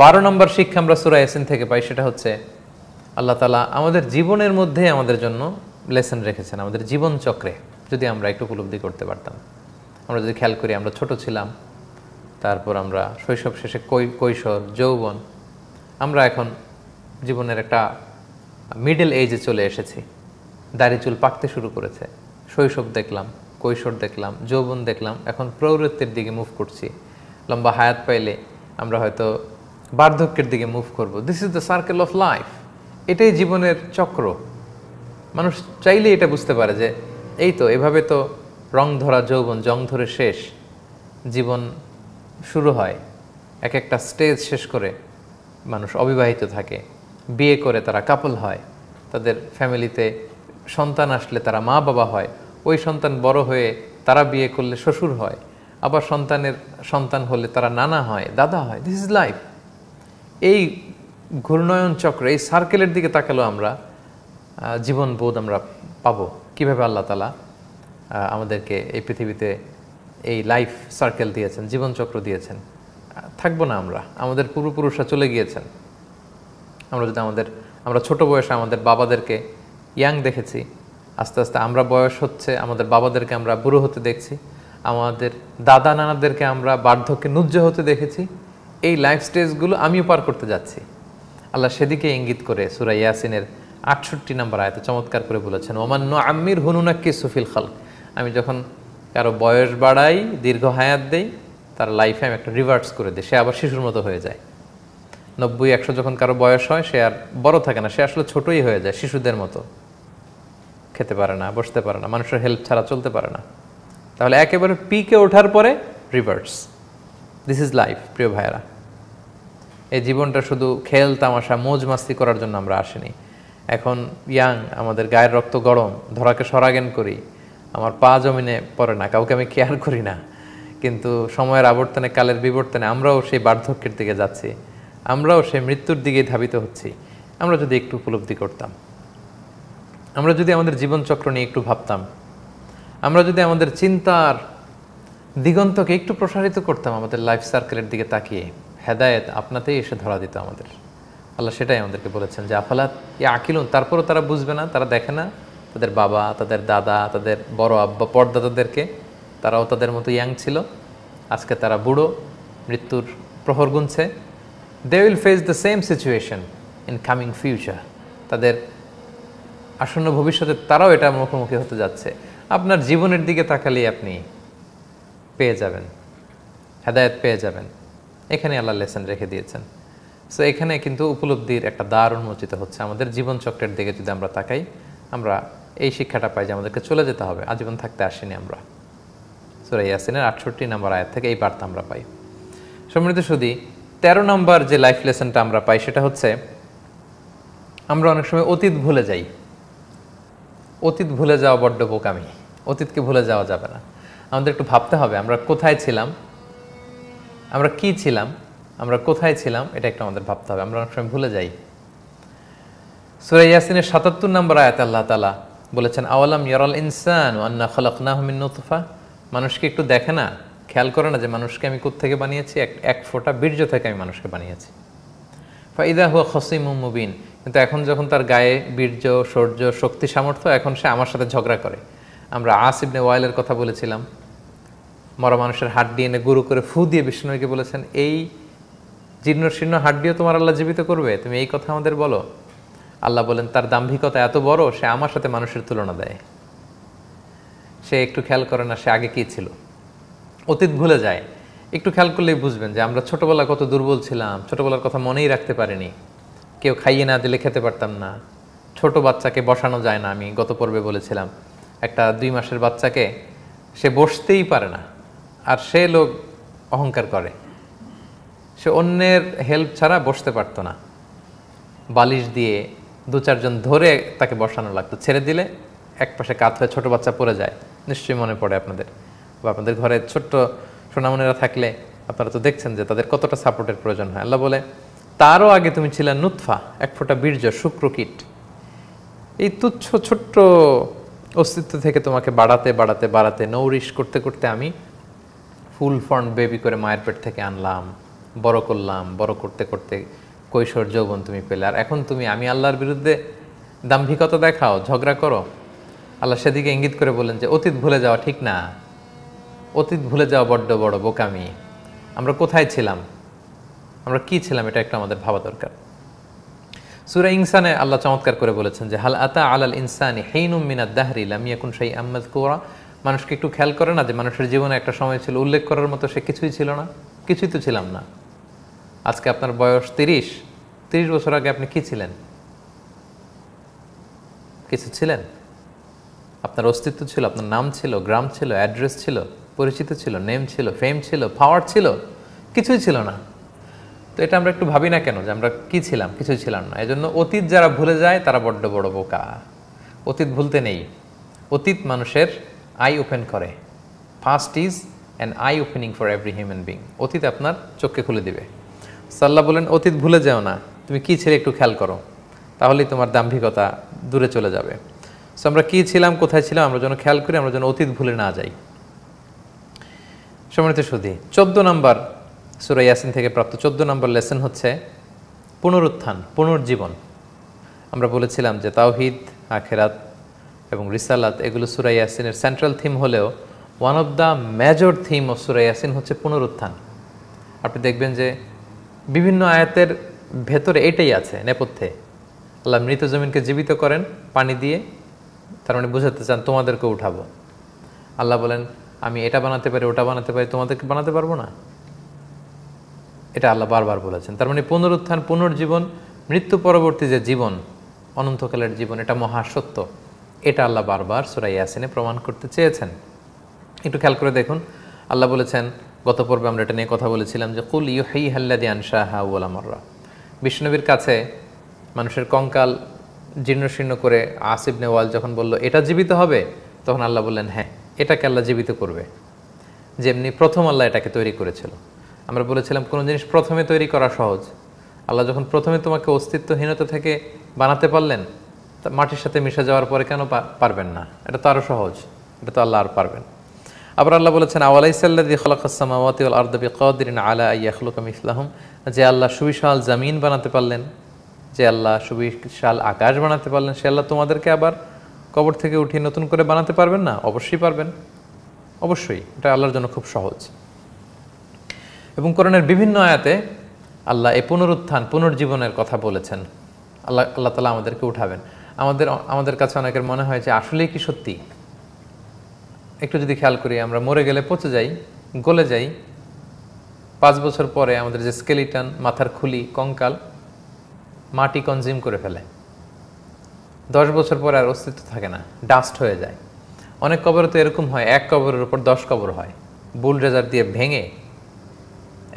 বারো নম্বর শিক্ষা আমরা সুরা এসেন থেকে পাই সেটা হচ্ছে আল্লাহ তালা আমাদের জীবনের মধ্যে আমাদের জন্য লেসেন রেখেছেন আমাদের জীবন চক্রে যদি আমরা একটু উপলব্ধি করতে পারতাম আমরা যদি খেয়াল করি আমরা ছোট ছিলাম তারপর আমরা শৈশব শেষে কৈশোর যৌবন আমরা এখন জীবনের একটা মিডল এজে চলে এসেছি দাড়ি চুল পাকতে শুরু করেছে শৈশব দেখলাম কৈশোর দেখলাম যৌবন দেখলাম এখন প্রৌরত্বের দিকে মুভ করছি লম্বা হায়াত পাইলে আমরা হয়তো বার্ধক্যের দিকে মুভ করব this is the circle of life এটাই জীবনের চক্র মানুষ চাইলে এটা বুঝতে পারে যে এই তো এভাবে তো রং ধরা যৌবন জং ধরে শেষ জীবন শুরু হয় এক একটা স্টেজ শেষ করে মানুষ অবিবাহিত থাকে বিয়ে করে তারা কাপল হয় তাদের ফ্যামিলিতে সন্তান আসলে তারা মা বাবা হয় ওই সন্তান বড় হয়ে তারা বিয়ে করলে শ্বশুর হয় আবার সন্তানের সন্তান হলে তারা নানা হয় দাদা হয় দিস ইজ লাইফ এই ঘূর্ণয়ন চক্র এই সার্কেলের দিকে তাকালো আমরা জীবন বোধ আমরা পাবো কীভাবে আল্লাহ তালা আমাদেরকে এই পৃথিবীতে এই লাইফ সার্কেল দিয়েছেন জীবনচক্র দিয়েছেন থাকবো না আমরা আমাদের পূর্বপুরুষরা চলে গিয়েছেন আমরা যদি আমাদের আমরা ছোট বয়সে আমাদের বাবাদেরকে ইয়াং দেখেছি আস্তে আস্তে আমরা বয়স হচ্ছে আমাদের বাবাদেরকে আমরা বুড়ো হতে দেখছি আমাদের দাদা নানাদেরকে আমরা বার্ধক্যে নুজ্জ হতে দেখেছি এই লাইফ স্টেজগুলো আমিও পার করতে যাচ্ছি আল্লাহ সেদিকে ইঙ্গিত করে সুরা ইয়াসিনের আটষট্টি নাম্বার আয়তে চমৎকার করে বলেছেন ওমান্য আম্মির হনুনাক্কি সুফিল খাল আমি যখন কারো বয়স বাড়াই দীর্ঘ হায়াত দেই তার লাইফে আমি একটা রিভার্স করে দিই সে আবার শিশুর মতো হয়ে যায় নব্বই একশো যখন কারো বয়স হয় সে আর বড় থাকে না সে আসলে ছোটই হয়ে যায় শিশুদের মতো খেতে পারে না বসতে পারে না মানুষের হেল্প ছাড়া চলতে পারে না তাহলে একেবারে পিকে ওঠার পরে রিভার্স দিস ইজ লাইফ প্রিয় ভাইয়েরা এই জীবনটা শুধু খেল তামাশা মোজ মাস্তি করার জন্য আমরা আসিনি এখন ইয়াং আমাদের গায়ের রক্ত গরম ধরাকে সরাগেন করি আমার পা জমিনে পড়ে না কাউকে আমি কেয়ার করি না কিন্তু সময়ের আবর্তনে কালের বিবর্তনে আমরাও সেই বার্ধক্যের দিকে যাচ্ছি আমরাও সে মৃত্যুর দিকে ধাবিত হচ্ছি আমরা যদি একটু উপলব্ধি করতাম আমরা যদি আমাদের জীবনচক্র নিয়ে একটু ভাবতাম আমরা যদি আমাদের চিন্তার দিগন্তকে একটু প্রসারিত করতাম আমাদের লাইফ সার্কেলের দিকে তাকিয়ে হেদায়েত আপনাতেই এসে ধরা দিত আমাদের আল্লাহ সেটাই আমাদেরকে বলেছেন যে আফালাত এ আকিলুন তারপরও তারা বুঝবে না তারা দেখে না তাদের বাবা তাদের দাদা তাদের বড় আব্বা পর্দাদাদেরকে তারাও তাদের মতো ইয়াং ছিল আজকে তারা বুড়ো মৃত্যুর প্রহর গুনছে they will face the same situation in coming future তাদের আসন্ন ভবিষ্যতে তারাও এটা মুখোমুখি হতে যাচ্ছে আপনার জীবনের দিকে তাকালেই আপনি পেয়ে যাবেন হেদায়ত পেয়ে যাবেন এখানে আল্লাহ লেসন রেখে দিয়েছেন সো এখানে কিন্তু উপলব্ধির একটা দ্বার উন্মোচিত হচ্ছে আমাদের জীবনচক্রের দিকে যদি আমরা তাকাই আমরা এই শিক্ষাটা পাই যে আমাদেরকে চলে যেতে হবে আজীবন থাকতে আসিনি আমরা সুরাই ইয়াসিনের আটষট্টি নম্বর আয়াত থেকে এই বার্তা আমরা পাই সমৃদ্ধ সুদী তেরো নম্বর যে লাইফ লেসনটা আমরা পাই সেটা হচ্ছে আমরা অনেক সময় অতীত ভুলে যাই অতীত ভুলে যাওয়া বড্ড বোকামি অতীতকে ভুলে যাওয়া যাবে না আমাদের একটু ভাবতে হবে আমরা কোথায় ছিলাম আমরা কি ছিলাম আমরা কোথায় ছিলাম এটা একটু আমাদের ভাবতে হবে আমরা অনেক সময় ভুলে যাই সুরে ইয়াসিনের সাতাত্তর নম্বর আয়াত আল্লাহ তালা বলেছেন আওয়ালাম ইয়ারাল ইনসান আন্না খালাকনাহমিন নুতফা মানুষকে একটু দেখে না খেয়াল করে না যে মানুষকে আমি থেকে বানিয়েছি এক এক ফোঁটা বীর্য থেকে আমি মানুষকে বানিয়েছি ফাইদা হুয়া খসিম মুবিন কিন্তু এখন যখন তার গায়ে বীর্য শৌর্য শক্তি সামর্থ্য এখন সে আমার সাথে ঝগড়া করে আমরা আসিবনে ওয়াইলের কথা বলেছিলাম মরা মানুষের হাড্ডি এনে গুরু করে ফু দিয়ে বিষ্ণুকে বলেছেন এই জীর্ণ শীর্ণ হাড্ডিও তোমার আল্লাহ জীবিত করবে তুমি এই কথা আমাদের বলো আল্লাহ বলেন তার দাম্ভিকতা এত বড় সে আমার সাথে মানুষের তুলনা দেয় সে একটু খেয়াল করে না সে আগে কী ছিল অতীত ভুলে যায় একটু খেয়াল করলেই বুঝবেন যে আমরা ছোটোবেলা কত দুর্বল ছিলাম ছোটোবেলার কথা মনেই রাখতে পারিনি কেউ খাইয়ে না দিলে খেতে পারতাম না ছোট বাচ্চাকে বসানো যায় না আমি গত পর্বে বলেছিলাম একটা দুই মাসের বাচ্চাকে সে বসতেই পারে না আর সে লোক অহংকার করে সে অন্যের হেল্প ছাড়া বসতে পারতো না বালিশ দিয়ে দু চারজন ধরে তাকে বসানো লাগতো ছেড়ে দিলে এক পাশে কাত হয়ে ছোটো বাচ্চা পড়ে যায় নিশ্চয়ই মনে পড়ে আপনাদের বা আপনাদের ঘরে ছোট্ট সোনামনেরা থাকলে আপনারা তো দেখছেন যে তাদের কতটা সাপোর্টের প্রয়োজন হয় আল্লাহ বলে তারও আগে তুমি ছিলে নুৎফা এক ফোঁটা বীর্য শুক্রকীট এই তুচ্ছ ছোট্ট অস্তিত্ব থেকে তোমাকে বাড়াতে বাড়াতে বাড়াতে নৌরিশ করতে করতে আমি ফুল ফর্ন বেবি করে মায়ের পেট থেকে আনলাম বড় করলাম বড় করতে করতে কৈশোর যৌবন তুমি পেলে আর এখন তুমি আমি আল্লাহর বিরুদ্ধে দাম্ভিকতা দেখাও ঝগড়া করো আল্লাহ সেদিকে ইঙ্গিত করে বলেন যে অতীত ভুলে যাওয়া ঠিক না অতীত ভুলে যাওয়া বড্ড বড় বোকামি আমরা কোথায় ছিলাম আমরা কি ছিলাম এটা একটা আমাদের ভাবা দরকার সুরা ইনসানে আল্লাহ চমৎকার করে বলেছেন যে হাল আতা আলাল ইনসানি হেইনুম মিনা দাহরি লামিয়াকুন সেই আহমেদ কোরা মানুষকে একটু খেয়াল করে না যে মানুষের জীবনে একটা সময় ছিল উল্লেখ করার মতো সে কিছুই ছিল না কিছুই তো ছিলাম না আজকে আপনার বয়স তিরিশ তিরিশ বছর আগে আপনি কি ছিলেন কিছু ছিলেন আপনার অস্তিত্ব ছিল আপনার নাম ছিল গ্রাম ছিল অ্যাড্রেস ছিল পরিচিত ছিল নেম ছিল ফেম ছিল পাওয়ার ছিল কিছুই ছিল না তো এটা আমরা একটু ভাবি না কেন যে আমরা কী ছিলাম কিছুই ছিলাম না এই জন্য অতীত যারা ভুলে যায় তারা বড্ড বড় বোকা অতীত ভুলতে নেই অতীত মানুষের আই ওপেন করে first is an eye opening for every human being অতীত আপনার চোখকে খুলে দিবে সাল্লাহ বলেন অতীত ভুলে যাও না তুমি কী ছেলে একটু খেয়াল করো তাহলেই তোমার দাম্ভিকতা দূরে চলে যাবে সো আমরা কী ছিলাম কোথায় ছিলাম আমরা যেন খেয়াল করি আমরা যেন অতীত ভুলে না যাই সম্মানিত সুদী চোদ্দ নম্বর সুরা ইয়াসিন থেকে প্রাপ্ত চোদ্দ নম্বর লেসন হচ্ছে পুনরুত্থান পুনর্জীবন আমরা বলেছিলাম যে তাওহিদ আখেরাত এবং রিসালাত এগুলো সুরা ইয়াসিনের সেন্ট্রাল থিম হলেও one of the major theme of সুরা ইয়াসিন হচ্ছে পুনরুত্থান আপনি দেখবেন যে বিভিন্ন আয়াতের ভেতরে এটাই আছে নেপথ্যে আল্লাহ মৃত জমিনকে জীবিত করেন পানি দিয়ে তার মানে বুঝাতে চান তোমাদেরকে উঠাবো আল্লাহ বলেন আমি এটা বানাতে পারি ওটা বানাতে পারি তোমাদেরকে বানাতে পারবো না এটা আল্লাহ বারবার বলেছেন তার মানে পুনরুত্থান পুনর্জীবন মৃত্যু পরবর্তী যে জীবন অনন্তকালের জীবন এটা মহাসত্য এটা আল্লাহ বারবার সুরাই ইয়াসিনে প্রমাণ করতে চেয়েছেন একটু খেয়াল করে দেখুন আল্লাহ বলেছেন গত পর্বে আমরা এটা নিয়ে কথা বলেছিলাম যে কুল ইউ ইউহি হাল্লাদি আনশাহা ওয়ালামররা বিষ্ণবীর কাছে মানুষের কঙ্কাল জীর্ণশীর্ণ করে আসিফ নেওয়াল যখন বলল এটা জীবিত হবে তখন আল্লাহ বললেন হ্যাঁ এটাকে আল্লাহ জীবিত করবে যেমনি প্রথম আল্লাহ এটাকে তৈরি করেছিল আমরা বলেছিলাম কোনো জিনিস প্রথমে তৈরি করা সহজ আল্লাহ যখন প্রথমে তোমাকে অস্তিত্বহীনতা থেকে বানাতে পারলেন তা মাটির সাথে মিশে যাওয়ার পরে কেন পারবেন না এটা তো আরও সহজ এটা তো আল্লাহ আর পারবেন আবার আল্লাহ বলেছেন আওয়ালাইসাল্লাদি খলাকাসমাওয়াতি আল আর্দবি কদিন আলা ইয়াখলুকাম ইসলাহম যে আল্লাহ সুবিশাল জামিন বানাতে পারলেন যে আল্লাহ সুবিশাল আকাশ বানাতে পারলেন সে আল্লাহ তোমাদেরকে আবার কবর থেকে উঠিয়ে নতুন করে বানাতে পারবেন না অবশ্যই পারবেন অবশ্যই এটা আল্লাহর জন্য খুব সহজ এবং করোনার বিভিন্ন আয়াতে আল্লাহ এই পুনরুত্থান পুনর্জীবনের কথা বলেছেন আল্লাহ আল্লাহ তালা আমাদেরকে উঠাবেন আমাদের আমাদের কাছে অনেকের মনে হয় যে আসলেই কি সত্যি একটু যদি খেয়াল করি আমরা মরে গেলে পচে যাই গলে যাই পাঁচ বছর পরে আমাদের যে স্কেলিটান মাথার খুলি কঙ্কাল মাটি কনজিউম করে ফেলে দশ বছর পরে আর অস্তিত্ব থাকে না ডাস্ট হয়ে যায় অনেক কবর তো এরকম হয় এক কবরের উপর দশ কবর হয় বুল রেজার দিয়ে ভেঙে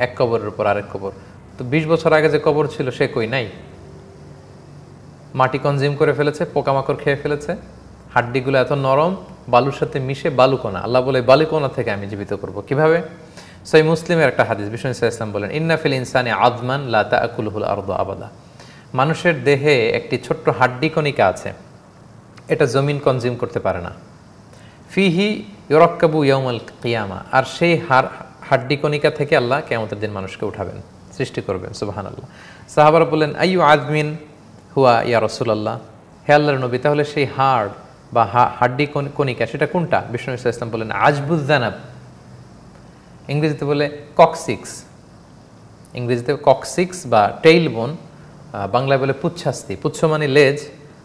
এক কবরের উপর আরেক কবর তো বিশ বছর আগে যে কবর ছিল সে কই নাই মাটি কনজিউম করে ফেলেছে পোকামাকড় খেয়ে ফেলেছে হাড্ডিগুলো এত নরম বালুর সাথে মিশে বালুকোনা আল্লাহ বলে বালুকোনা থেকে আমি জীবিত করব কিভাবে সেই মুসলিমের একটা হাদিস বিষ্ণু ইসলাম বলেন ইন্নাফিল ইনসানি আদমান লাতা আকুল হুল আরদ আবাদা মানুষের দেহে একটি ছোট্ট হাড্ডি কণিকা আছে এটা জমিন কনজিউম করতে পারে না ফিহি ইয়রক্কাবু ইয়ামাল কিয়ামা আর সেই হার হাড্ডি কণিকা থেকে আল্লাহ কেমতের দিন মানুষকে উঠাবেন সৃষ্টি করবেন সুবাহান আল্লাহ সাহাবার বললেন আইউ আজমিন হুয়া ইয়া রসুলাল্লাহ হে আল্লাহর নবী তাহলে সেই হাড় বা হাড্ডি কণিকা সেটা কোনটা বিষ্ণু ইসলাম বললেন আজবুজানাব ইংরেজিতে বলে ককসিক্স ইংরেজিতে ককসিক্স বা টেইল বোন বাংলায় বলে পুচ্ছাস্তি পুচ্ছ মানে লেজ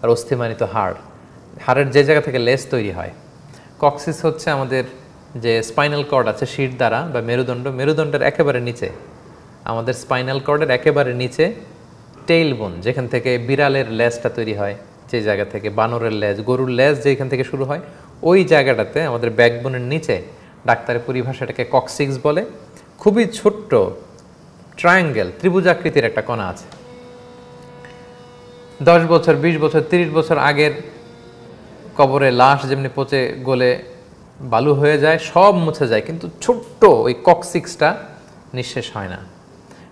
আর অস্থি মানে তো হাড় হাড়ের যে জায়গা থেকে লেজ তৈরি হয় কক্সিস হচ্ছে আমাদের যে স্পাইনাল কর্ড আছে শির দ্বারা বা মেরুদণ্ড মেরুদণ্ডের একেবারে নিচে আমাদের স্পাইনাল কর্ডের একেবারে নিচে টেইল বোন যেখান থেকে বিড়ালের লেজটা তৈরি হয় যে জায়গা থেকে বানরের লেজ গরুর লেজ যেখান থেকে শুরু হয় ওই জায়গাটাতে আমাদের ব্যাকবোনের নিচে ডাক্তারের পরিভাষাটাকে কক্সিক্স বলে খুবই ছোট্ট ট্রায়াঙ্গেল ত্রিভুজাকৃতির একটা কণা আছে দশ বছর ২০ বছর ৩০ বছর আগের কবরে লাশ যেমনি পচে গলে বালু হয়ে যায় সব মুছে যায় কিন্তু ছোট্ট ওই ককসিক্সটা নিঃশেষ হয় না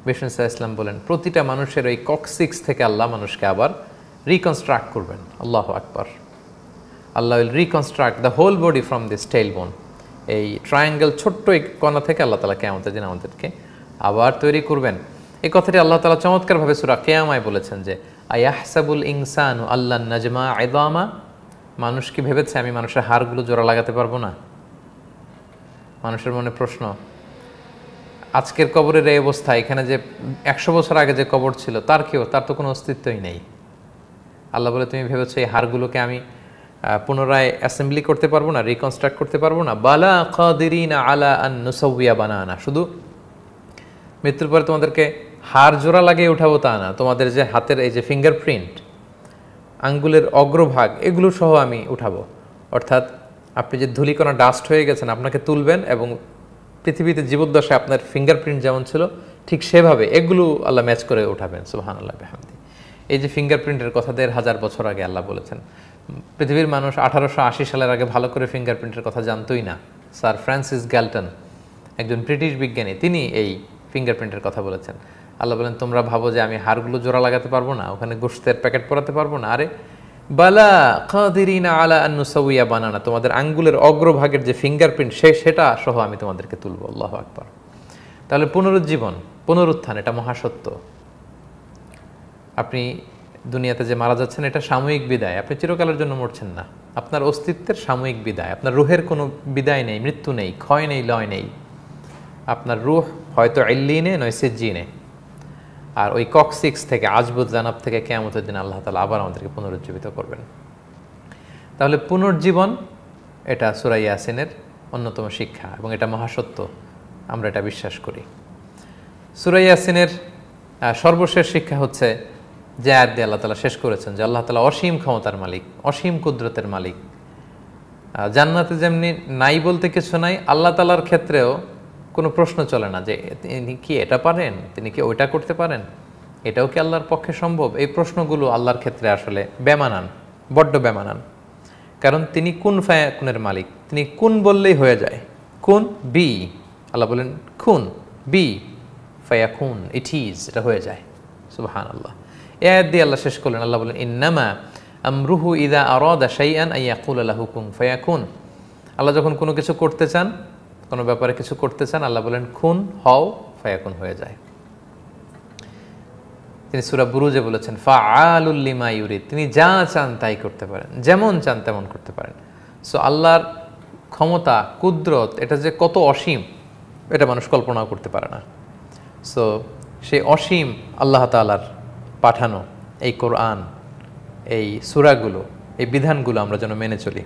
বিশ্বনসা ইসলাম বলেন প্রতিটা মানুষের ওই ককসিক্স থেকে আল্লাহ মানুষকে আবার রিকনস্ট্রাক্ট করবেন আল্লাহ আকবর Allah will reconstruct the whole body from this tail bone এই ট্রায়াঙ্গেল ছোট্ট এই কণা থেকে আল্লাহ তালা কেয়ামতের দিন আমাদেরকে আবার তৈরি করবেন এই কথাটি আল্লাহ তালা চমৎকারভাবে সুরা কেয়ামায় বলেছেন যে আয়াহসাবুল ইনসান আল্লাহ নাজমা আদামা মানুষ কি ভেবেছে আমি মানুষের হাড়গুলো জোড়া লাগাতে পারবো না মানুষের মনে প্রশ্ন আজকের কবরের এই অবস্থা এখানে যে একশো বছর আগে যে কবর ছিল তার কেউ তার তো কোনো অস্তিত্বই নেই আল্লাহ বলে তুমি ভেবেছো এই হাড়গুলোকে আমি পুনরায় অ্যাসেম্বলি করতে পারবো না রিকনস্ট্রাক্ট করতে পারবো না বালা খাদিরিনা আলা আন বানা বানানা শুধু মৃত্যুর পরে তোমাদেরকে হাড় জোড়া লাগিয়ে উঠাবো তা না তোমাদের যে হাতের এই যে ফিঙ্গারপ্রিন্ট আঙ্গুলের অগ্রভাগ এগুলো সহ আমি উঠাবো অর্থাৎ আপনি যে ধুলিকণা ডাস্ট হয়ে গেছেন আপনাকে তুলবেন এবং পৃথিবীতে জীবদ্দশায় আপনার ফিঙ্গারপ্রিন্ট যেমন ছিল ঠিক সেভাবে এগুলো আল্লাহ ম্যাচ করে উঠাবেন সুহান আল্লাহ বেহামদি এই যে ফিঙ্গারপ্রিন্টের কথা দেড় হাজার বছর আগে আল্লাহ বলেছেন পৃথিবীর মানুষ আঠারোশো আশি সালের আগে ভালো করে ফিঙ্গারপ্রিন্টের কথা জানতই না স্যার ফ্রান্সিস গ্যালটন একজন ব্রিটিশ বিজ্ঞানী তিনি এই ফিঙ্গারপ্রিন্টের কথা বলেছেন আল্লাহ বলেন তোমরা ভাবো যে আমি হাড়গুলো জোড়া লাগাতে পারবো না ওখানে গোস্তের প্যাকেট পরাতে পারবো না আরে বালা খাদিরিনা আলা আন্নুসাউয়া বানানা তোমাদের আঙ্গুলের অগ্রভাগের যে ফিঙ্গারপ্রিন্ট সে সেটা সহ আমি তোমাদেরকে তুলব আল্লাহ আকবর তাহলে পুনরুজ্জীবন পুনরুত্থান এটা মহাসত্য আপনি দুনিয়াতে যে মারা যাচ্ছেন এটা সাময়িক বিদায় আপনি চিরকালের জন্য মরছেন না আপনার অস্তিত্বের সাময়িক বিদায় আপনার রুহের কোনো বিদায় নেই মৃত্যু নেই ক্ষয় নেই লয় নেই আপনার রুহ হয়তো এল্লিনে নয় সিজিনে আর ওই কক্সিক্স থেকে আজবুদ জানাব থেকে কেয়ামতের দিন আল্লাহ তালা আবার আমাদেরকে পুনরুজ্জীবিত করবেন তাহলে পুনর্জীবন এটা সুরাই ইয়াসিনের অন্যতম শিক্ষা এবং এটা মহাসত্য আমরা এটা বিশ্বাস করি সুরাই ইয়াসিনের সর্বশেষ শিক্ষা হচ্ছে যে আয়াত দিয়ে আল্লাহ তালা শেষ করেছেন যে আল্লাহ তালা অসীম ক্ষমতার মালিক অসীম কুদরতের মালিক জান্নাতে যেমনি নাই বলতে কিছু নাই আল্লাহ তালার ক্ষেত্রেও কোনো প্রশ্ন চলে না যে তিনি কি এটা পারেন তিনি কি ওইটা করতে পারেন এটাও কি আল্লাহর পক্ষে সম্ভব এই প্রশ্নগুলো আল্লাহর ক্ষেত্রে আসলে বেমানান বড্ড বেমানান কারণ তিনি কোন ফায়াকুনের মালিক তিনি কোন বললেই হয়ে যায় কোন বি আল্লাহ বলেন খুন বি ফায়াকুন ইট ইজ এটা হয়ে যায় সুবাহান আল্লাহ এ আয়াত দিয়ে আল্লাহ শেষ করলেন আল্লাহ বলেন ইন্নামা আমরুহু ইদা আরদা শাইয়ান আইয়াকুল আল্লাহ হুকুম ফায়াকুন আল্লাহ যখন কোনো কিছু করতে চান কোনো ব্যাপারে কিছু করতে চান আল্লাহ বলেন খুন হও ফায়াকুন হয়ে যায় তিনি সুরা বুরুজে বলেছেন ফা আলুল্লিমা ইউরি তিনি যা চান তাই করতে পারেন যেমন চান তেমন করতে পারেন সো আল্লাহর ক্ষমতা কুদরত এটা যে কত অসীম এটা মানুষ কল্পনাও করতে পারে না সো সেই অসীম আল্লাহ তালার পাঠানো এই কোরআন এই সুরাগুলো এই বিধানগুলো আমরা যেন মেনে চলি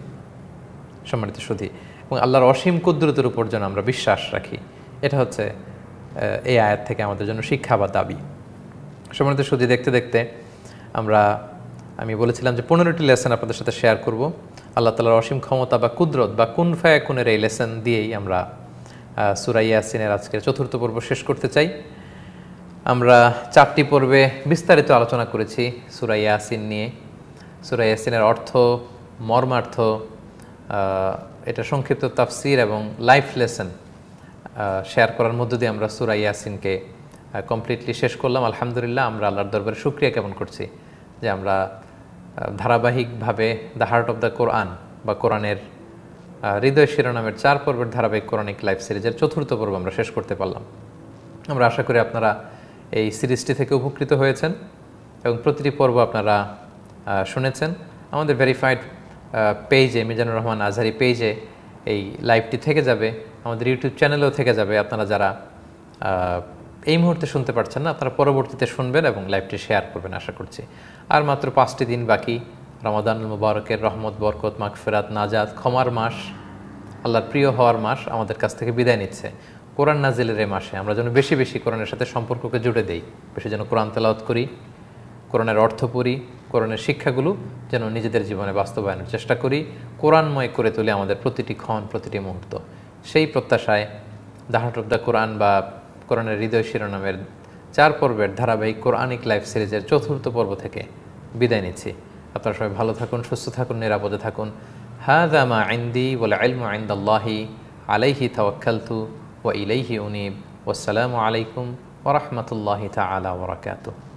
সম্মানিত সুধী এবং আল্লাহর অসীম কুদ্রতের উপর যেন আমরা বিশ্বাস রাখি এটা হচ্ছে এই আয়াত থেকে আমাদের জন্য শিক্ষা বা দাবি সম্মানিত সুদি দেখতে দেখতে আমরা আমি বলেছিলাম যে পনেরোটি লেসন আপনাদের সাথে শেয়ার করব আল্লাহ তালার অসীম ক্ষমতা বা কুদরত বা কোন ফায়া কোনের এই লেসন দিয়েই আমরা সুরাইয়া সিনের আজকের চতুর্থ পর্ব শেষ করতে চাই আমরা চারটি পর্বে বিস্তারিত আলোচনা করেছি সুরাইয়া সিন নিয়ে সুরাইয়াসিনের অর্থ মর্মার্থ এটা সংক্ষিপ্ত তাফসির এবং লাইফ লেসন শেয়ার করার মধ্য দিয়ে আমরা সুরা ইয়াসিনকে কমপ্লিটলি শেষ করলাম আলহামদুলিল্লাহ আমরা আল্লাহর দরবারে সুক্রিয়া কেমন করছি যে আমরা ধারাবাহিকভাবে the heart of the Quran বা কোরআনের হৃদয় শিরোনামের চার পর্বের ধারাবাহিক কোরআনিক লাইফ সিরিজের চতুর্থ পর্ব আমরা শেষ করতে পারলাম আমরা আশা করি আপনারা এই সিরিজটি থেকে উপকৃত হয়েছেন এবং প্রতিটি পর্ব আপনারা শুনেছেন আমাদের ভেরিফাইড পেজে মিজানুর রহমান আজহারি পেজে এই লাইভটি থেকে যাবে আমাদের ইউটিউব চ্যানেলেও থেকে যাবে আপনারা যারা এই মুহূর্তে শুনতে পারছেন না আপনারা পরবর্তীতে শুনবেন এবং লাইভটি শেয়ার করবেন আশা করছি আর মাত্র পাঁচটি দিন বাকি রমাদান মুবারকের রহমত বরকত মাগফেরাত নাজাদ ক্ষমার মাস আল্লাহর প্রিয় হওয়ার মাস আমাদের কাছ থেকে বিদায় নিচ্ছে কোরআন নাজিলের এই মাসে আমরা যেন বেশি বেশি কোরআনের সাথে সম্পর্ককে জুড়ে দেই বেশি যেন কোরআন তেলাওত করি কোরআনের অর্থ পড়ি কোরআনের শিক্ষাগুলো যেন নিজেদের জীবনে বাস্তবায়নের চেষ্টা করি কোরআনময় করে তুলি আমাদের প্রতিটি ক্ষণ প্রতিটি মুহূর্ত সেই প্রত্যাশায় দাহাট অফ দ্য কোরআন বা কোরআনের হৃদয় শিরোনামের চার পর্বের ধারাবাহিক কোরআনিক লাইফ সিরিজের চতুর্থ পর্ব থেকে বিদায় নিচ্ছি আপনারা সবাই ভালো থাকুন সুস্থ থাকুন নিরাপদে থাকুন হাদা মা আইন্দি বলে আইলমা আইন্দাল্লাহি আলাইহি তাওয়াক্কালতু ও ইলাইহি উনিব ওসালামু আলাইকুম ওরহমতুল্লাহি তালা ওরাকাতু